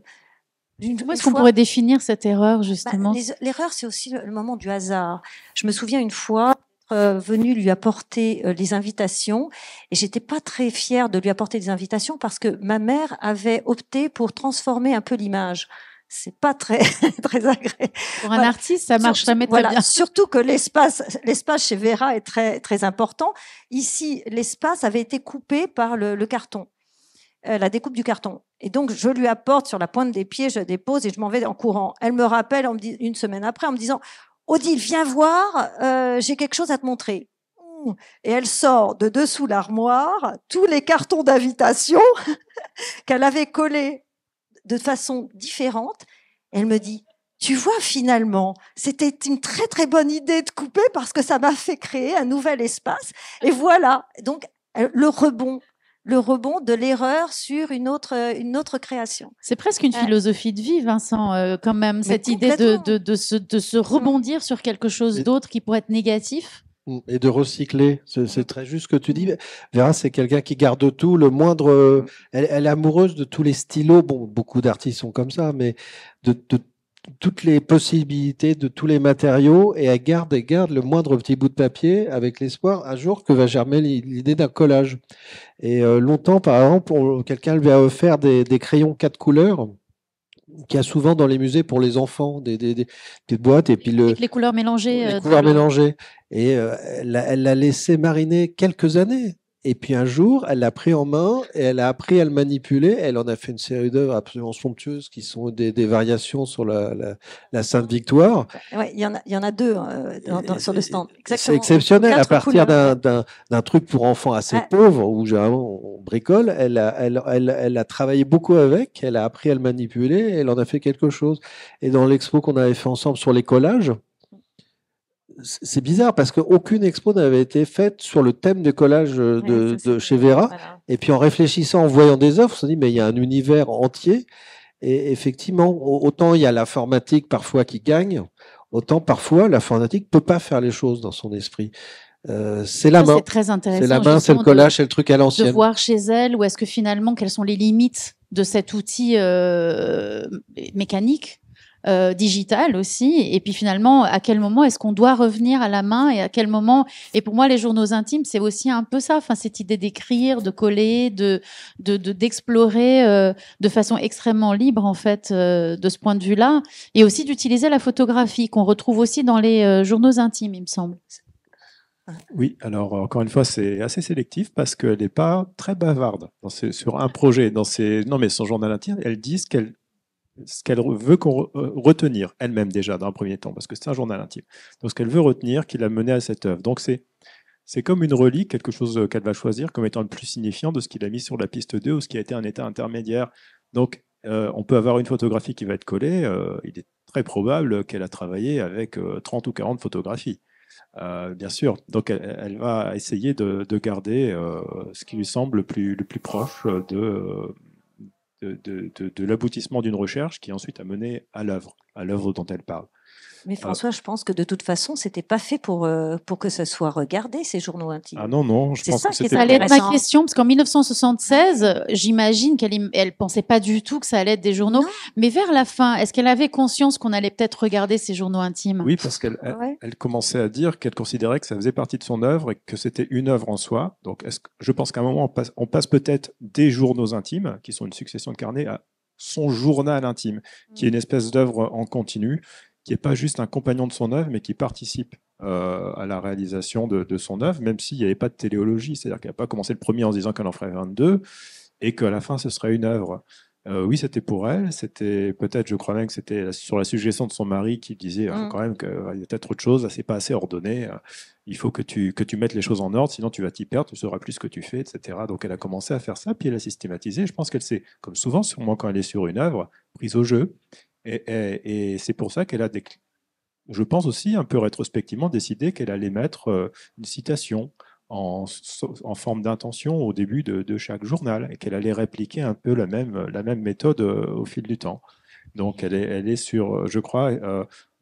est-ce qu'on pourrait définir cette erreur, bah, justement L'erreur, c'est aussi le, moment du hasard. Je me souviens une fois euh, venue lui apporter euh, les invitations et j'étais pas très fière de lui apporter des invitations parce que ma mère avait opté pour transformer un peu l'image c'est pas très <laughs> très agréable. Pour un artiste, ça marche jamais très bien. <laughs> Surtout que l'espace l'espace chez Vera est très très important. Ici, l'espace avait été coupé par le, carton, euh, la découpe du carton. Et donc, je lui apporte sur la pointe des pieds, je dépose et je m'en vais en courant. Elle me rappelle une semaine après en me disant Odile, viens voir, euh, j'ai quelque chose à te montrer. Et elle sort de dessous l'armoire tous les cartons d'invitation <laughs> qu'elle avait collés de façon différente. Elle me dit, tu vois, finalement, c'était une très très bonne idée de couper parce que ça m'a fait créer un nouvel espace. Et voilà, donc euh, le rebond, le rebond de l'erreur sur une autre, euh, une autre création. C'est presque une euh, philosophie de vie, Vincent, quand même, cette idée de, de, se, hum. rebondir sur quelque chose d'autre qui pourrait être négatif. Mm, et de recycler, c'est très juste ce que tu dis. Vera, c'est quelqu'un qui garde tout, le moindre. Euh, elle, est amoureuse de tous les stylos. Bon, beaucoup d'artistes sont comme ça, mais de, toutes les possibilités, de tous les matériaux, et elle garde et garde le moindre petit bout de papier avec l'espoir un jour que va germer l'idée d'un collage. Et euh, longtemps, par exemple, quelqu'un lui a offert des, des crayons quatre couleurs qui a souvent dans les musées pour les enfants, des, des, boîtes et puis le, les couleurs mélangées. Les euh, couleurs mélangées. Et euh, elle l'a laissé mariner quelques années et puis un jour, elle l'a pris en main et elle a appris à le manipuler. Elle en a fait une série d'œuvres absolument somptueuses qui sont des, variations sur la, Sainte Victoire. Il y, en a, y en a deux euh, sur le stand. C'est exceptionnel. à partir d'un truc pour enfants assez pauvres pauvre où généralement on bricole, elle a, elle, elle, elle a, travaillé beaucoup avec, elle a appris à le manipuler, elle en a fait quelque chose. Et dans l'expo qu'on avait fait ensemble sur les collages, c'est bizarre parce qu'aucune expo n'avait été faite sur le thème des collage euh, de, de chez Vera. Et puis en réfléchissant, en voyant des œuvres, on se dit mais il y a un univers entier. Et effectivement, autant il y a l'informatique parfois qui gagne, autant parfois l'informatique peut pas faire les choses dans son esprit. Euh, c'est la main. C'est très intéressant. C'est la main, c'est le collage, c'est le truc à l'ancienne. De voir chez elle, ou est-ce que finalement, quelles sont les limites de cet outil euh, mécanique euh, aussi. Et puis finalement, à quel moment est-ce qu'on doit revenir à la main et à quel moment Et pour moi, les journaux intimes, c'est aussi un peu ça. Enfin, cette idée d'écrire, de coller, de d'explorer de, de, euh, de, façon extrêmement libre en fait euh, de ce point de vue-là, et aussi d'utiliser la photographie qu'on retrouve aussi dans les euh, journaux intimes, il me semble. Oui, alors encore une fois, c'est assez sélectif parce qu'elle n'est pas très bavarde dans sur un projet. Dans ses, non, mais son journal intime, elle dit qu'elle ce qu'elle veut qu'on euh, retenir elle-même déjà dans un premier temps, parce que c'est un journal intime. Donc ce qu'elle veut retenir, qui l'a mené à cette œuvre. Donc c'est c'est comme une relique, quelque chose euh, qu'elle va choisir comme étant le plus signifiant de ce qu'il a mis sur la piste 2 ou ce qui a été un état intermédiaire. Donc euh, on peut avoir une photographie qui va être collée. il est très probable qu'elle a travaillé avec 30 ou 40 photographies. bien sûr, donc elle, va essayer de, de garder ce qui lui semble le plus, le plus proche de, de, l'aboutissement d'une recherche qui ensuite a mené à l'œuvre, à l'œuvre dont elle parle. Mais ah. François, je pense que de toute façon, c'était pas fait pour, euh, pour que ce soit regardé, ces journaux intimes. Ah non, non, je pense ça que c'était... Ça allait être ma question, parce qu'en 1976, j'imagine qu'elle ne pensait pas du tout que ça allait être des journaux. Mais vers la fin, est-ce qu'elle avait conscience qu'on allait peut-être regarder ces journaux intimes Oui, parce qu'elle commençait à dire qu'elle considérait que ça faisait partie de son œuvre et que c'était une œuvre en soi. Donc je pense qu'à un moment, passe, on passe peut-être des journaux intimes, qui sont une succession de carnets, à son journal intime, qui est mm. une espèce d'œuvre en continu, qui n'est pas juste un compagnon de son œuvre, mais qui participe euh, à la réalisation de, son œuvre, même s'il n'y avait pas de téléologie. C'est-à-dire qu'elle n'a pas commencé le premier en disant qu'elle en ferait 22 et qu'à la fin, ce serait une œuvre. Euh, oui, c'était pour elle. C'était peut-être, je crois même que c'était sur la suggestion de son mari qui disait mm. ah, quand même qu'il ah, y a peut-être autre chose, c'est pas assez ordonné. Euh, il faut que tu, que tu mettes les choses en ordre, sinon tu vas t'y perdre, tu ne sauras plus ce que tu fais, etc. Donc elle a commencé à faire ça, puis elle a systématisé. Je pense qu'elle s'est, comme souvent, sûrement quand elle est sur une œuvre, prise au jeu. Et, c'est pour ça qu'elle a, je pense aussi un peu rétrospectivement, décidé qu'elle allait mettre euh, une citation en, forme d'intention au début de, chaque journal et qu'elle allait répliquer un peu la même, la même méthode euh, au fil du temps. Donc elle est, elle est sur, euh, je crois,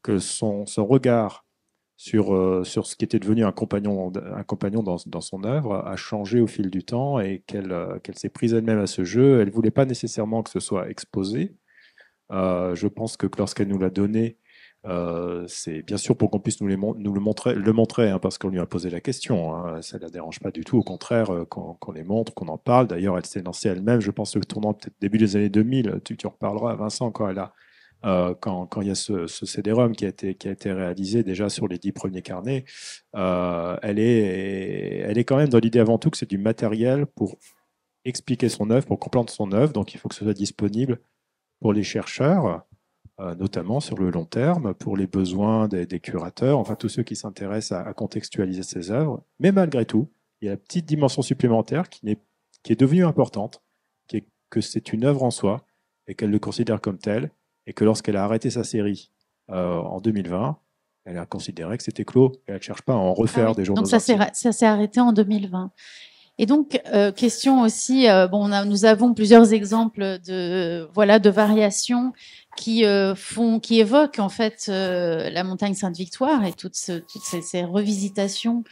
que son, regard sur, sur ce qui était devenu un compagnon, un compagnon dans, dans son œuvre a changé au fil du temps et qu'elle s'est prise elle-même à ce jeu. Elle ne voulait pas nécessairement que ce soit exposé, euh, je pense que lorsqu'elle nous l'a donné, euh, c'est bien sûr pour qu'on puisse nous, nous, le montrer, le montrer hein, parce qu'on lui a posé la question. Hein. ça ne la dérange pas du tout. Au contraire, euh, qu'on les montre, qu'on en parle. D'ailleurs, elle s'est lancée elle-même, je pense, le tournant peut-être début des années 2000. Tu, tu en reparleras, à Vincent, quand elle a. quand, il y a ce, ce CD-ROM qui a, été, qui a été réalisé déjà sur les dix premiers carnets, elle, est, elle est quand même dans l'idée avant tout que c'est du matériel pour expliquer son œuvre, pour comprendre son œuvre. Donc il faut que ce soit disponible pour les chercheurs, euh, notamment sur le long terme, pour les besoins des, curateurs, enfin tous ceux qui s'intéressent à, contextualiser ces œuvres. Mais malgré tout, il y a la petite dimension supplémentaire qui, est, qui est devenue importante, qui est que c'est une œuvre en soi et qu'elle le considère comme telle, et que lorsqu'elle a arrêté sa série euh, en 2020, elle a considéré que c'était clos et elle ne cherche pas à en refaire ah des journaux. Donc ça s'est arrêté en 2020. Et donc, euh, question aussi, euh, bon, on a, nous avons plusieurs exemples de voilà de variations qui euh, font, qui évoquent en fait la montagne Sainte-Victoire et toutes, toutes ces, revisitations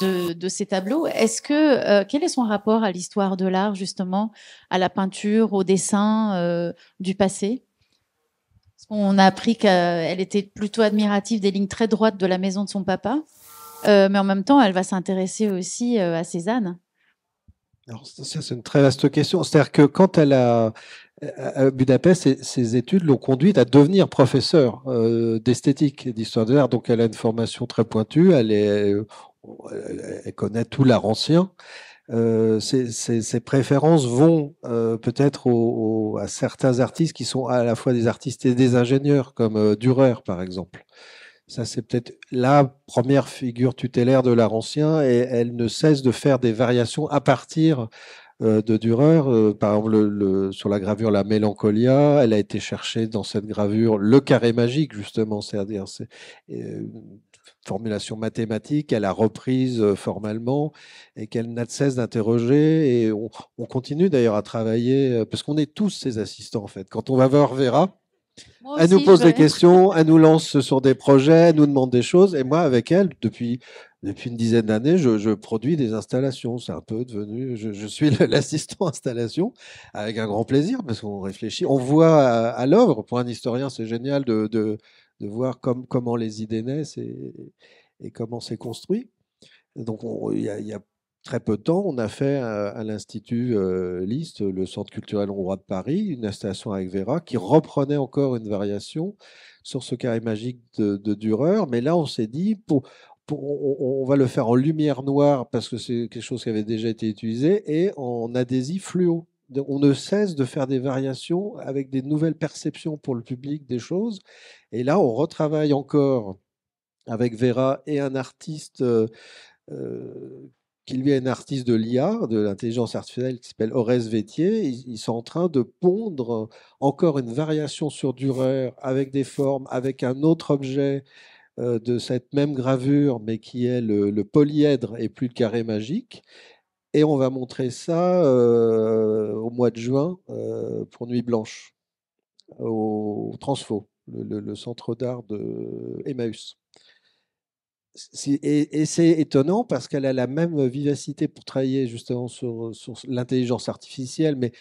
de, de ces tableaux. Est-ce que quel est son rapport à l'histoire de l'art justement, à la peinture, au dessin du passé On a appris qu'elle était plutôt admirative des lignes très droites de la maison de son papa. mais en même temps, elle va s'intéresser aussi à Cézanne. Alors, c'est une très vaste question. C'est-à-dire que quand elle a, à Budapest, ses, études l'ont conduite à devenir professeur euh, d'esthétique et d'histoire de l'art. Donc, elle a une formation très pointue. Elle, est, elle connaît tout l'art ancien. Euh, ses, ses, ses, préférences vont euh, peut-être à certains artistes qui sont à la fois des artistes et des ingénieurs, comme euh, Dürer, par exemple. Ça, c'est peut-être la première figure tutélaire de l'art ancien et elle ne cesse de faire des variations à partir euh, de Dürer. Euh, par exemple, sur la gravure La Mélancolia, elle a été cherchée dans cette gravure le carré magique, justement, c'est-à-dire euh, formulation mathématique, elle a reprise formellement et qu'elle n'a de cesse d'interroger. Et on, on continue d'ailleurs à travailler, parce qu'on est tous ses assistants en fait. Quand on va voir Vera, elle nous pose des <laughs> questions, elle nous lance sur des projets, elle nous demande des choses. Et moi, avec elle, depuis, depuis une dizaine d'années, je, produis des installations. C'est un peu devenu. Je, suis <laughs> l'assistant installation avec un grand plaisir parce qu'on réfléchit. On voit à, l'œuvre. Pour un historien, c'est génial de, de, de voir comme, comment les idées naissent et, et comment c'est construit. Donc, il y, a très peu de temps, on a fait à, l'Institut euh, Liste, le Centre culturel hongrois de Paris, une installation avec Vera qui reprenait encore une variation sur ce carré magique de, de Dürer. Mais là, on s'est dit, pour, on, va le faire en lumière noire parce que c'est quelque chose qui avait déjà été utilisé et en adhésif fluo. On ne cesse de faire des variations avec des nouvelles perceptions pour le public des choses. Et là, on retravaille encore avec Vera et un artiste euh, euh, qui lui est un artiste de l'IA, de l'intelligence artificielle, qui s'appelle Horace Vétier. Ils, sont en train de pondre encore une variation sur Durer avec des formes, avec un autre objet euh, de cette même gravure, mais qui est le, polyèdre et plus le carré magique. Et on va montrer ça euh, au mois de juin euh, pour Nuit Blanche, au, Transfo, le, le centre d'art de Emmaüs et, c'est étonnant parce qu'elle a la même vivacité pour travailler justement sur, l'intelligence artificielle, mais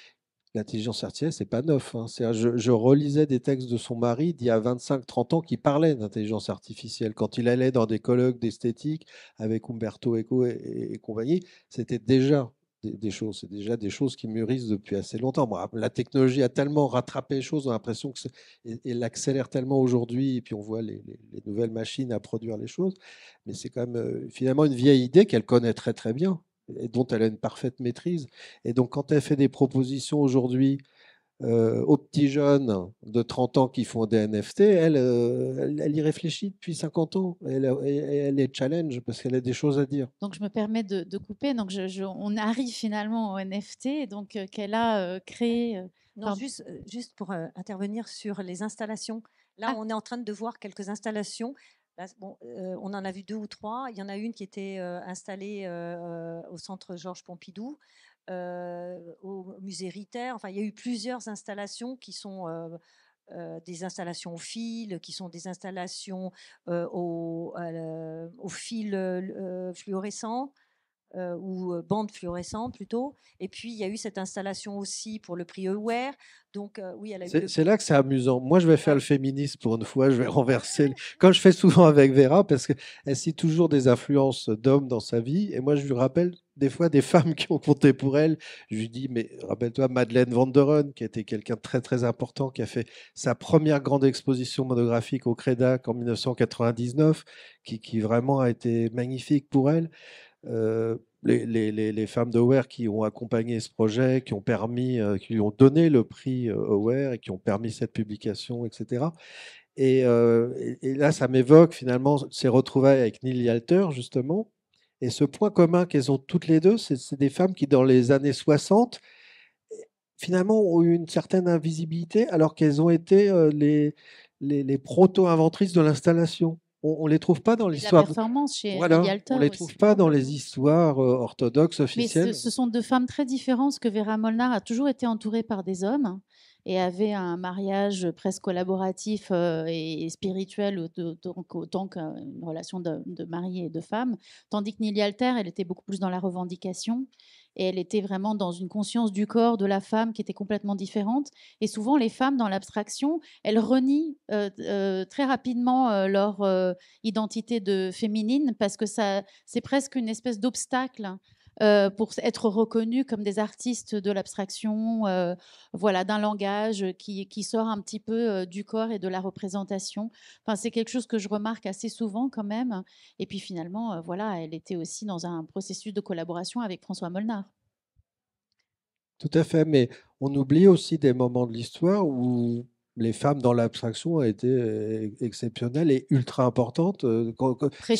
l'intelligence artificielle, c'est pas neuf. Hein. Je, relisais des textes de son mari d'il y a 25-30 ans qui parlaient d'intelligence artificielle. Quand il allait dans des colloques d'esthétique avec Umberto Eco et compagnie, c'était déjà des, choses. C'est déjà des choses qui mûrissent depuis assez longtemps. la technologie a tellement rattrapé les choses, on a l'impression que et, l'accélère tellement aujourd'hui, et puis on voit les, nouvelles machines à produire les choses. Mais c'est quand même euh, finalement une vieille idée qu'elle connaît très très bien, et dont elle a une parfaite maîtrise. Et donc quand elle fait des propositions aujourd'hui euh, aux petits jeunes de 30 ans qui font des NFT, euh, elle, elle, y réfléchit depuis 50 ans elle, elle, est challenge parce qu'elle a des choses à dire. Donc je me permets de, couper. Donc on arrive finalement au NFT donc euh, qu'elle a créé. Non, juste, juste pour intervenir sur les installations. Là, ah. on est en train de voir quelques installations. on en a vu deux ou trois. Il y en a une qui était installée au centre Georges Pompidou. Euh, au musée Ritter. Enfin, il y a eu plusieurs installations qui sont euh, euh, des installations au fil, qui sont des installations au, fil fluorescent. ou bande fluorescente plutôt. Et puis il y a eu cette installation aussi pour le prix Aware. Donc oui, c'est, là que c'est amusant. Moi, je vais faire le féministe pour une fois. Je vais renverser. <laughs> Comme je fais souvent avec Vera, parce qu'elle cite toujours des influences d'hommes dans sa vie. Et moi, je lui rappelle des fois des <laughs> femmes qui ont compté pour elle. Je lui dis, mais rappelle-toi Madeleine Van qui qui été quelqu'un de très très important, qui a fait sa première grande exposition monographique au Crédac en 1999, qui, vraiment a été magnifique pour elle. Euh, les, femmes d'Aware qui ont accompagné ce projet, qui ont permis, euh, qui lui ont donné le prix Aware euh, et qui ont permis cette publication, etc. Et, là, ça m'évoque finalement ces retrouvailles avec Neil Yalter, justement, et ce point commun qu'elles ont toutes les deux, c'est des femmes qui, dans les années 60, finalement, ont eu une certaine invisibilité, alors qu'elles ont été euh, les, les, proto-inventrices de l'installation. On, ne les trouve pas dans l'histoire. voilà, On les trouve pas dans hein. les histoires euh, orthodoxes officielles. ce, sont deux femmes très différentes, que Vera Molnar a toujours été entourée par des hommes. Hein et avait un mariage presque collaboratif euh, et spirituel autant qu'une relation de, mari et de femme, tandis que Nili Alter, elle était beaucoup plus dans la revendication et elle était vraiment dans une conscience du corps de la femme qui était complètement différente. Et souvent, les femmes, dans l'abstraction, elles renient euh, euh, très rapidement leur identité de féminine parce que ça, c'est presque une espèce d'obstacle hein, euh, pour être reconnus comme des artistes de l'abstraction, euh, voilà, d'un langage qui, qui, sort un petit peu euh, du corps et de la représentation. Enfin, c'est quelque chose que je remarque assez souvent quand même. Et puis finalement, voilà, elle était aussi dans un processus de collaboration avec François Molnar. Tout à fait, mais on oublie aussi des moments de l'histoire où les femmes dans l'abstraction ont été euh, exceptionnelles et ultra importantes. Euh, pour une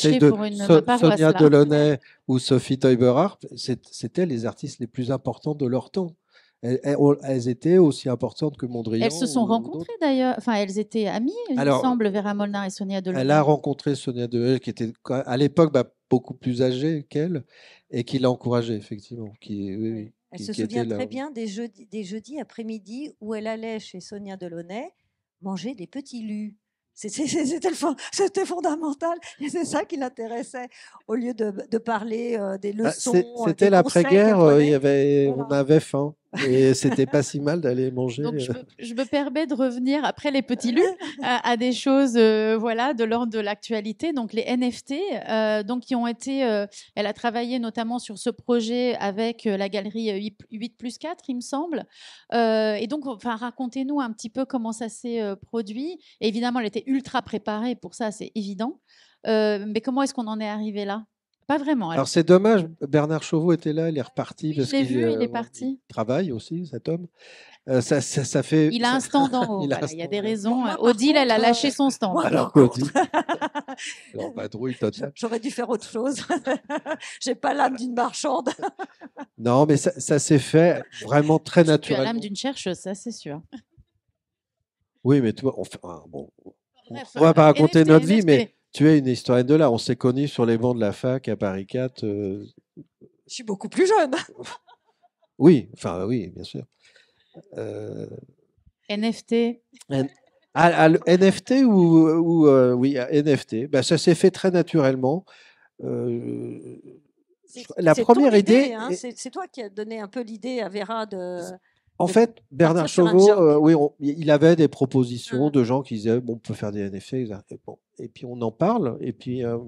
Sonia Delaunay ou Sophie Teuber-Arp, c'était les artistes les plus importants de leur temps. Elles, étaient aussi importantes que Mondrian. Elles se sont rencontrées d'ailleurs, enfin elles étaient amies, il semble, Vera Molnar et Sonia Delaunay. Elle a rencontré Sonia Delaunay, qui était à l'époque bah, beaucoup plus âgée qu'elle, et qui l'a encouragée, effectivement. Qui, oui, oui. Elle se souvient très bien des jeudis, après-midi où elle allait chez Sonia Delaunay manger des petits lus. <laughs> C'était fondamental et c'est ça qui l'intéressait. Au lieu de, parler euh, des ah, leçons. Euh, c'était l'après-guerre, euh, on avait faim. Et c'était pas si mal d'aller manger. Donc je, euh. me, permets de revenir après les petits lus <laughs> à, des choses, euh, voilà, de l'ordre de l'actualité. Donc les NFT, euh, donc qui ont été, elle a travaillé notamment sur ce projet avec la galerie 8 plus 4, il me semble. et donc, enfin, racontez-nous un petit peu comment ça s'est produit. évidemment, elle était ultra préparée pour ça, c'est évident. mais comment est-ce qu'on en est arrivé là pas vraiment. Alors, c'est dommage, Bernard Chauveau était là, il est reparti. parce qu'il vu, il est euh, parti. travaille aussi, cet homme. Euh, ça, ça, fait... Il a un stand en <laughs> haut. il, y a des raisons. Euh, Odile, elle a lâché son stand. alors <laughs> bah, <laughs> J'aurais dû faire autre chose. J'ai pas l'âme d'une marchande. non, mais ça, s'est fait vraiment très naturellement. l'âme d'une chercheuse, ça, c'est sûr. Oui, mais toi, on ah, bon, on va pas raconter notre vie, mais tu es une historienne de l'art. On s'est connus sur les bancs de la fac à Paris 4. Euh, Je suis beaucoup plus jeune. <laughs> oui, enfin oui, bien sûr. Euh, NFT. NFT ah, ah, ou, ou euh, oui NFT. Ben, ça s'est fait très naturellement. la première idée, hein, c'est toi qui as donné un peu l'idée à Vera de. En fait, Bernard Chauveau, euh, oui, il avait des propositions mmh. de gens qui disaient bon, on peut faire des NFT, et, et puis on en parle. Et puis, euh,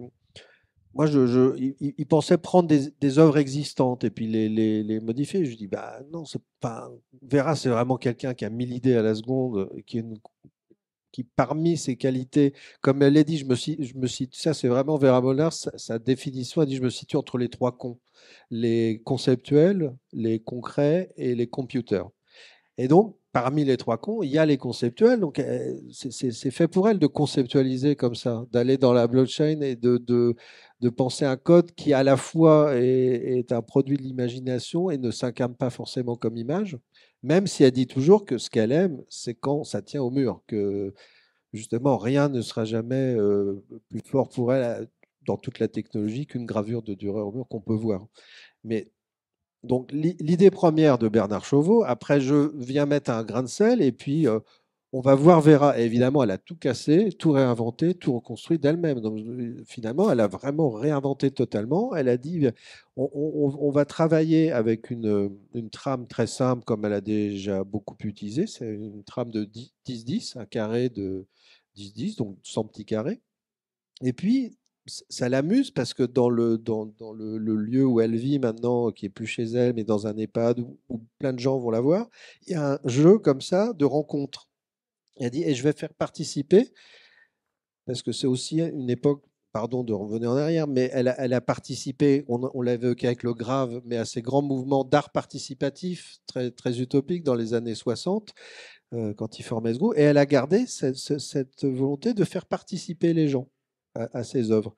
moi, je, il, pensait prendre des, œuvres existantes et puis les, modifier. Je dis bah non, c'est pas. Vera, c'est vraiment quelqu'un qui a mille idées à la seconde, qui qui parmi ses qualités, comme elle l'a dit, je me, situe, ça c'est vraiment Vera Mollard, sa, définition, elle dit je me situe entre les trois cons, les conceptuels, les concrets et les computers. Et donc, parmi les trois cons, il y a les conceptuels. Donc, euh, c'est fait pour elle de conceptualiser comme ça, d'aller dans la blockchain et de, de, penser un code qui, à la fois, est, un produit de l'imagination et ne s'incarne pas forcément comme image, même si elle dit toujours que ce qu'elle aime, c'est quand ça tient au mur, que justement, rien ne sera jamais euh, plus fort pour elle euh, dans toute la technologie qu'une gravure de dureur au mur qu'on peut voir. Mais donc l'idée première de Bernard Chauveau, après je viens mettre un grain de sel et puis euh, on va voir Vera. évidemment, elle a tout cassé, tout réinventé, tout reconstruit d'elle-même. Donc finalement, elle a vraiment réinventé totalement. Elle a dit, on, va travailler avec une, trame très simple, comme elle a déjà beaucoup utilisé. C'est une trame de 10-10, un carré de 10-10, donc 100 petits carrés. Et puis, ça l'amuse parce que dans, le, dans, le, lieu où elle vit maintenant, qui est plus chez elle, mais dans un EHPAD où, plein de gens vont la voir, il y a un jeu comme ça de rencontre. Elle dit, et je vais faire participer, parce que c'est aussi une époque, pardon de revenir en arrière, mais elle a, elle a participé, on, l'avait évoqué avec le grave, mais à ces grands mouvements d'art participatif très, très utopiques dans les années 60, euh, quand il formait ce groupe, et elle a gardé cette volonté de faire participer les gens à, ses œuvres.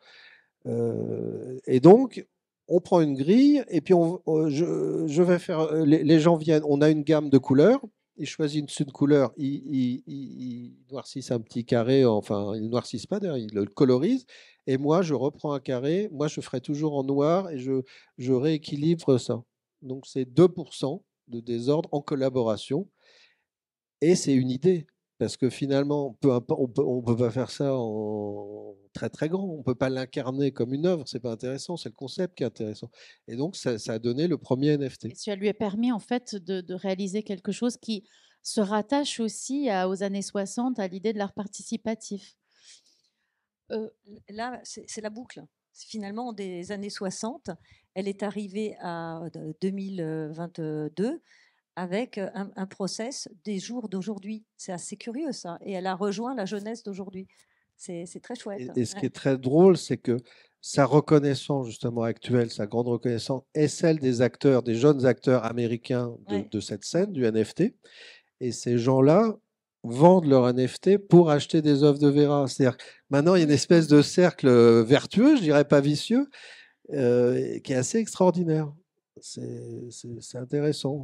Euh, et donc, on prend une grille et puis on, je, vais faire. Euh, les, gens viennent, on a une gamme de couleurs. Ils choisissent une couleur, ils, noircissent un petit carré, enfin, ils ne pas d'ailleurs, ils le colorisent. Et moi, je reprends un carré, moi, je ferai toujours en noir et je, je rééquilibre ça. Donc, c'est 2% de désordre en collaboration. Et c'est une idée. Parce que finalement, on peut, on peut pas faire ça en très très grand. On peut pas l'incarner comme une œuvre. C'est pas intéressant. C'est le concept qui est intéressant. Et donc, ça, a donné le premier NFT. Et ça lui a permis en fait de, réaliser quelque chose qui se rattache aussi à, aux années 60 à l'idée de l'art participatif. Euh, là, c'est la boucle. Finalement, des années 60, elle est arrivée à 2022 euh, avec un, process des jours d'aujourd'hui. C'est assez curieux ça. Et elle a rejoint la jeunesse d'aujourd'hui. C'est, très chouette. Et, ce qui est très drôle, c'est que sa reconnaissance justement actuelle, sa grande reconnaissance, est celle des acteurs, des jeunes acteurs américains de, cette scène, du NFT. Et ces gens-là vendent leur NFT pour acheter des œuvres de Vera. C'est-à-dire maintenant, il y a une espèce de cercle vertueux, je dirais pas vicieux, qui est assez extraordinaire. c'est intéressant.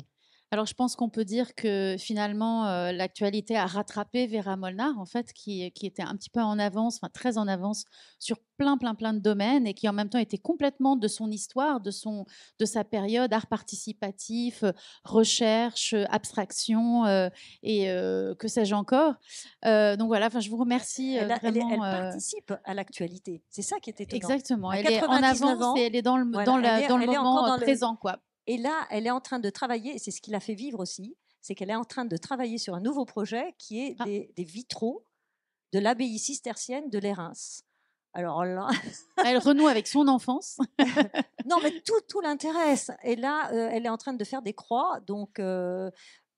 Alors, je pense qu'on peut dire que finalement, euh, l'actualité a rattrapé Vera Molnar, en fait, qui, était un petit peu en avance, enfin très en avance sur plein, plein, plein de domaines et qui en même temps était complètement de son histoire, de, son, de sa période, art participatif, euh, recherche, euh, abstraction et que sais-je encore. donc voilà, enfin, je vous remercie. Elle, elle, participe à l'actualité. C'est ça qui était étonnant. Exactement. elle est en avance et elle est dans le, moment présent, quoi. Et là, elle est en train de travailler, et c'est ce qui l'a fait vivre aussi, c'est qu'elle est en train de travailler sur un nouveau projet qui est ah. des, vitraux de l'abbaye cistercienne de l'Érins. Alors là... Ah, elle renoue avec son enfance. <laughs> non, mais tout, tout l'intéresse. Et là, euh, elle est en train de faire des croix, donc euh,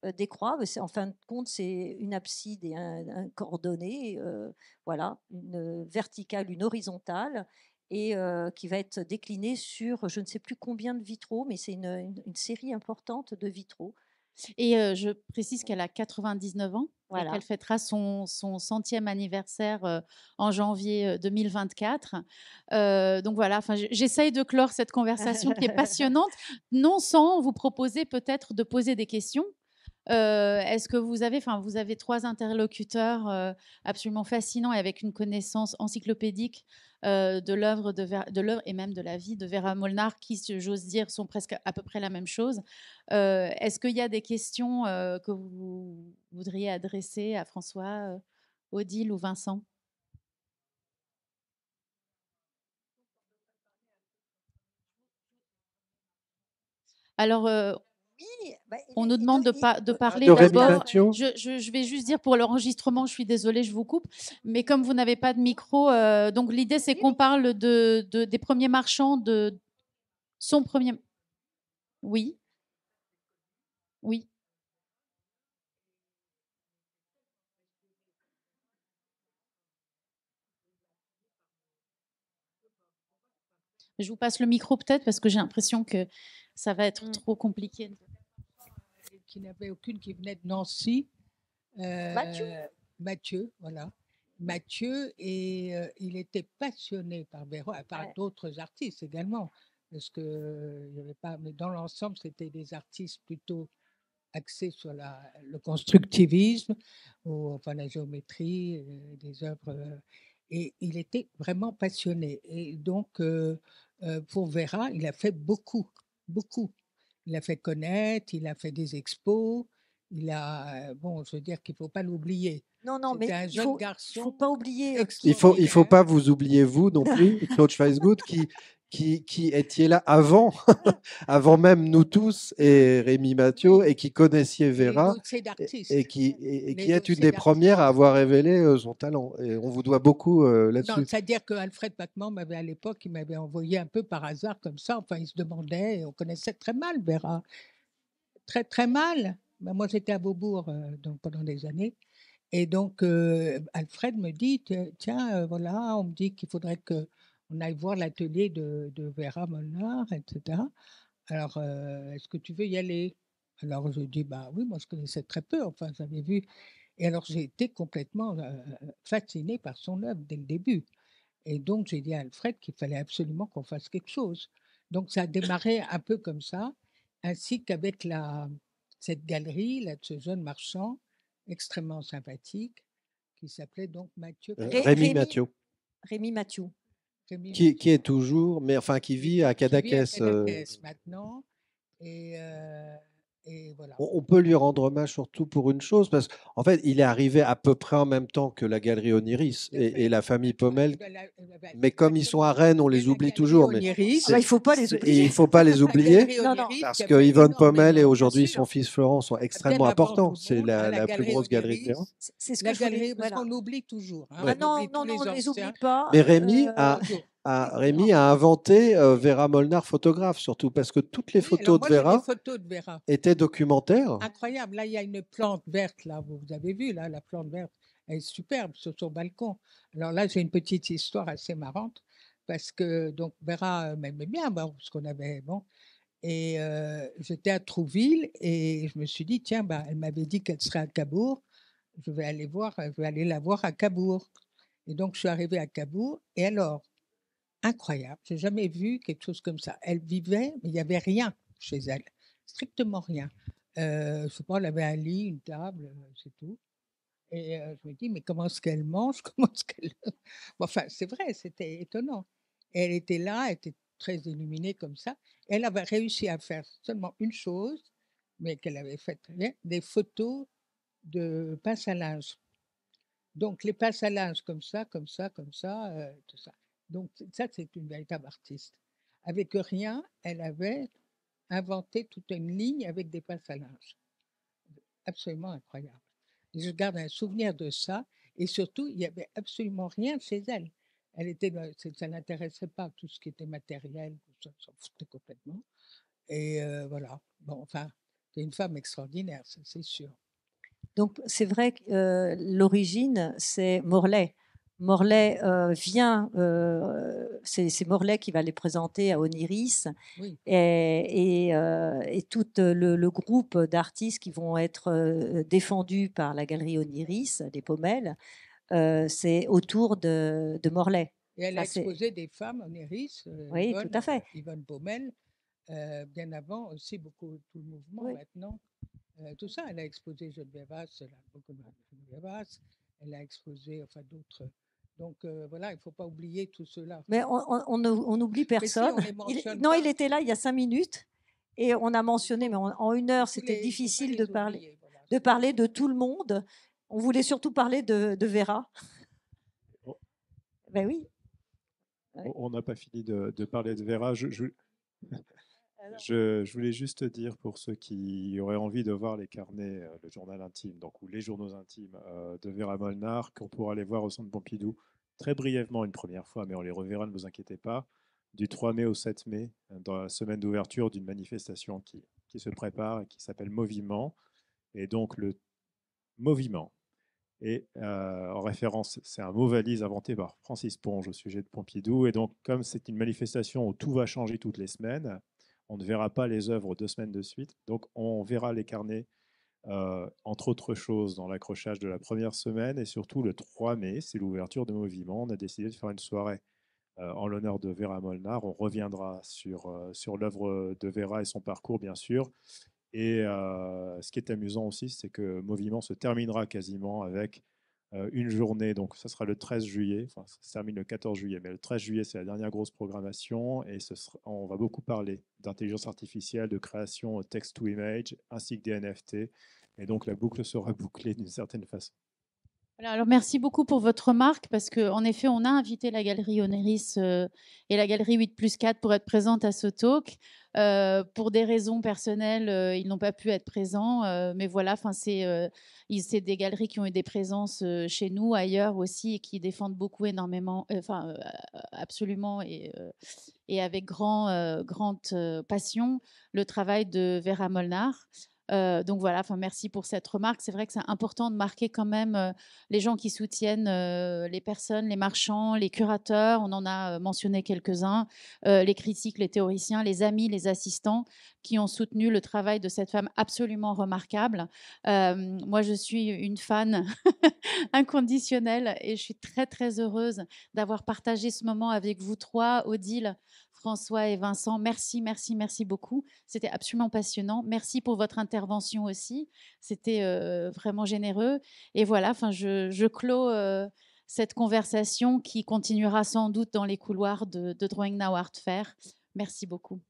euh, des croix. En fin de compte, c'est une abside et un, coordonné, voilà, une verticale, une horizontale et qui va être déclinée sur je ne sais plus combien de vitraux, mais c'est une, série importante de vitraux. Et je précise qu'elle a 99 ans. Voilà. qu'elle fêtera son, son centième anniversaire en janvier 2024. donc voilà, j'essaye de clore cette conversation qui est <laughs> passionnante, non sans vous proposer peut-être de poser des questions est-ce que vous avez, enfin, vous avez trois interlocuteurs absolument fascinants et avec une connaissance encyclopédique de l'œuvre de, et même de la vie de Vera Molnar, qui, j'ose dire, sont presque à peu près la même chose. Est-ce qu'il y a des questions que vous voudriez adresser à François, Odile ou Vincent Alors, ben, On nous demande de, de parler d'abord. Je, vais juste dire pour l'enregistrement, je suis désolée, je vous coupe, mais comme vous n'avez pas de micro, euh, donc l'idée c'est qu'on parle de, des premiers marchands, de son premier. Oui. Oui. Je vous passe le micro peut-être parce que j'ai l'impression que ça va être mmh. trop compliqué qui n'avait aucune qui venait de Nancy. Euh, Mathieu. Mathieu, voilà. Mathieu, et euh, il était passionné par Véro, par d'autres artistes également, parce que je pas, mais dans l'ensemble, c'était des artistes plutôt axés sur la, le constructivisme, ou enfin la géométrie, euh, des œuvres. et il était vraiment passionné. Et donc, pour Vera, il a fait beaucoup, beaucoup il a fait connaître, il a fait des expos. Il a, euh, bon, je veux dire qu'il ne faut pas l'oublier. Non, non, mais un il ne faut, pas oublier. Hein, il faut, il faut pas vous oublier, vous non plus, Claude Schweizgut, qui, qui, étiez là avant, <laughs> avant même nous tous et Rémi Mathieu, et qui connaissiez Vera, et, qui, et, qui est une des premières à avoir révélé euh, son talent. Et on vous doit beaucoup euh, là-dessus. C'est-à-dire qu'Alfred Pacman m'avait à l'époque, il m'avait envoyé un peu par hasard comme ça, enfin il se demandait, on connaissait très mal Vera, très très mal. Ben, moi j'étais à Beaubourg euh, donc, pendant des années. Et donc, Alfred me dit, tiens, voilà, on me dit qu'il faudrait que on aille voir l'atelier de, Vera Molnar, etc. Alors, euh, est-ce que tu veux y aller Alors, je dis, bah oui, moi, je connaissais très peu, enfin, j'avais vu. Et alors, j'ai été complètement euh, fascinée par son œuvre dès le début. Et donc, j'ai dit à Alfred qu'il fallait absolument qu'on fasse quelque chose. Donc, ça a démarré un peu comme ça, ainsi qu'avec la, cette galerie, là, de ce jeune marchand extrêmement sympathique, qui s'appelait donc Mathieu. Euh, Rémi Mathieu. Rémi Mathieu qui, qui, est toujours, mais enfin qui vit à euh, Cadaqués. maintenant. Et euh, on peut lui rendre hommage surtout pour une chose, parce qu'en fait, il est arrivé à peu près en même temps que la galerie Oniris et, la famille Pommel. Bah, euh, bah, mais comme ils sont à Rennes, on les oublie toujours. Mais ah bah, il ne faut pas les oublier. Il faut pas les <laughs> oublier parce que Yvonne Pommel et aujourd'hui son fils Florent sont extrêmement importants. C'est hein, la, plus grosse galerie de C'est ce que la galerie, hein. ah on toujours. non, les oublie pas. Mais Rémi euh, a Rémy ah, Rémi a inventé euh, Vera Molnar photographe, surtout parce que toutes les photos, de, Vera étaient documentaires. Incroyable. Là, il y a une plante verte, là, vous avez vu, là, la plante verte, elle est superbe sur son balcon. Alors là, j'ai une petite histoire assez marrante, parce que donc Vera euh, m'aimait bien, parce qu'on avait. Bon, et euh, j'étais à Trouville et je me suis dit, tiens, bah, elle m'avait dit qu'elle serait à Cabourg. Je vais aller voir, je vais aller la voir à Cabourg. Et donc, je suis arrivée à Cabourg. Et alors, incroyable. J'ai jamais vu quelque chose comme ça. Elle vivait, mais il n'y avait rien chez elle, strictement rien. Euh, je sais pas, elle avait un lit, une table, euh, c'est tout. Et euh, je me dis, mais comment est-ce qu'elle mange <laughs> Comment ce qu'elle... <laughs> enfin, c'est vrai, c'était étonnant. elle était là, elle était très illuminée comme ça. Elle avait réussi à faire seulement une chose, mais qu'elle avait faite très bien, des photos de pince à linge. Donc, les pinces à linge comme ça, comme ça, comme ça, euh, tout ça. Donc ça, c'est une véritable artiste. Avec rien, elle avait inventé toute une ligne avec des passes à linge. Absolument incroyable. je garde un souvenir de ça. Et surtout, il n'y avait absolument rien chez elle. Elle était, ça n'intéressait pas tout ce qui était matériel, ça s'en foutait complètement. Et euh, voilà. Bon, enfin, c'est une femme extraordinaire, c'est sûr. Donc, c'est vrai que euh, l'origine, c'est Morlaix. Morlaix euh, vient, euh, c'est Morlaix qui va les présenter à Oniris euh, et, tout le, groupe d'artistes qui vont être défendus par la galerie Oniris, des Pommelles, c'est autour de, de, Morlaix. Et elle a exposé des femmes Oniris, oui, Yvonne, tout bien avant aussi beaucoup tout le mouvement maintenant. tout ça, elle a exposé Geneviève beaucoup elle a exposé enfin, d'autres donc euh, voilà, il ne faut pas oublier tout cela. Mais on, n'oublie personne. non, il était là il y a cinq minutes et on a mentionné, mais en une heure, c'était difficile de parler, de parler de tout le monde. On voulait surtout parler de, de Vera. Oh. ben oui. On n'a pas fini de, parler de Vera. je... Ah je, voulais juste dire pour ceux qui auraient envie de voir les carnets, euh, le journal intime, donc ou les journaux intimes euh, de Vera Molnar, qu'on pourra aller voir au Centre Pompidou très brièvement une première fois, mais on les reverra, ne vous inquiétez pas, du 3 mai au 7 mai, euh, dans la semaine d'ouverture d'une manifestation qui, se prépare et qui s'appelle Moviment. Et donc le Moviment, et en référence, c'est un mot valise inventé par Francis Ponge au sujet de Pompidou. Et donc, comme c'est une manifestation où tout va changer toutes les semaines, on ne verra pas les œuvres deux semaines de suite. Donc, on verra les carnets, euh, entre autres choses, dans l'accrochage de la première semaine. Et surtout, le 3 mai, c'est l'ouverture de Moviment. On a décidé de faire une soirée euh, en l'honneur de Vera Molnar. On reviendra sur, euh, sur l'œuvre de Vera et son parcours, bien sûr. Et ce qui est amusant aussi, c'est que Moviment se terminera quasiment avec euh, une journée, donc ça sera le 13 juillet, enfin ça termine le 14 juillet, mais le 13 juillet c'est la dernière grosse programmation et on va beaucoup parler d'intelligence artificielle, de création euh, text-to-image ainsi que des NFT et donc la boucle sera <laughs> bouclée d'une certaine façon alors merci beaucoup pour votre remarque parce qu'en effet, on a invité la galerie Oneris euh, et la galerie 8 plus 4 pour être présente à ce talk. Euh, pour des raisons personnelles, euh, ils n'ont pas pu être présents, mais voilà, c'est des galeries qui ont eu des présences chez nous, ailleurs aussi, et qui défendent beaucoup, énormément, enfin, absolument et, et avec grand, grande passion le travail de Vera Molnar. Euh, donc voilà, merci pour cette remarque. C'est vrai que c'est important de marquer quand même euh, les gens qui soutiennent euh, les personnes, les marchands, les curateurs. On en a mentionné quelques-uns, les critiques, les théoriciens, les amis, les assistants qui ont soutenu le travail de cette femme absolument remarquable. moi, je suis une fan <laughs> inconditionnelle et je suis très très heureuse d'avoir partagé ce moment avec vous trois, Odile, François et Vincent, merci, merci, merci beaucoup. C'était absolument passionnant. Merci pour votre intervention aussi. C'était euh, vraiment généreux. Et voilà, enfin, je, je clôt euh, cette conversation qui continuera sans doute dans les couloirs de, de Drawing Now Art Fair. Merci beaucoup.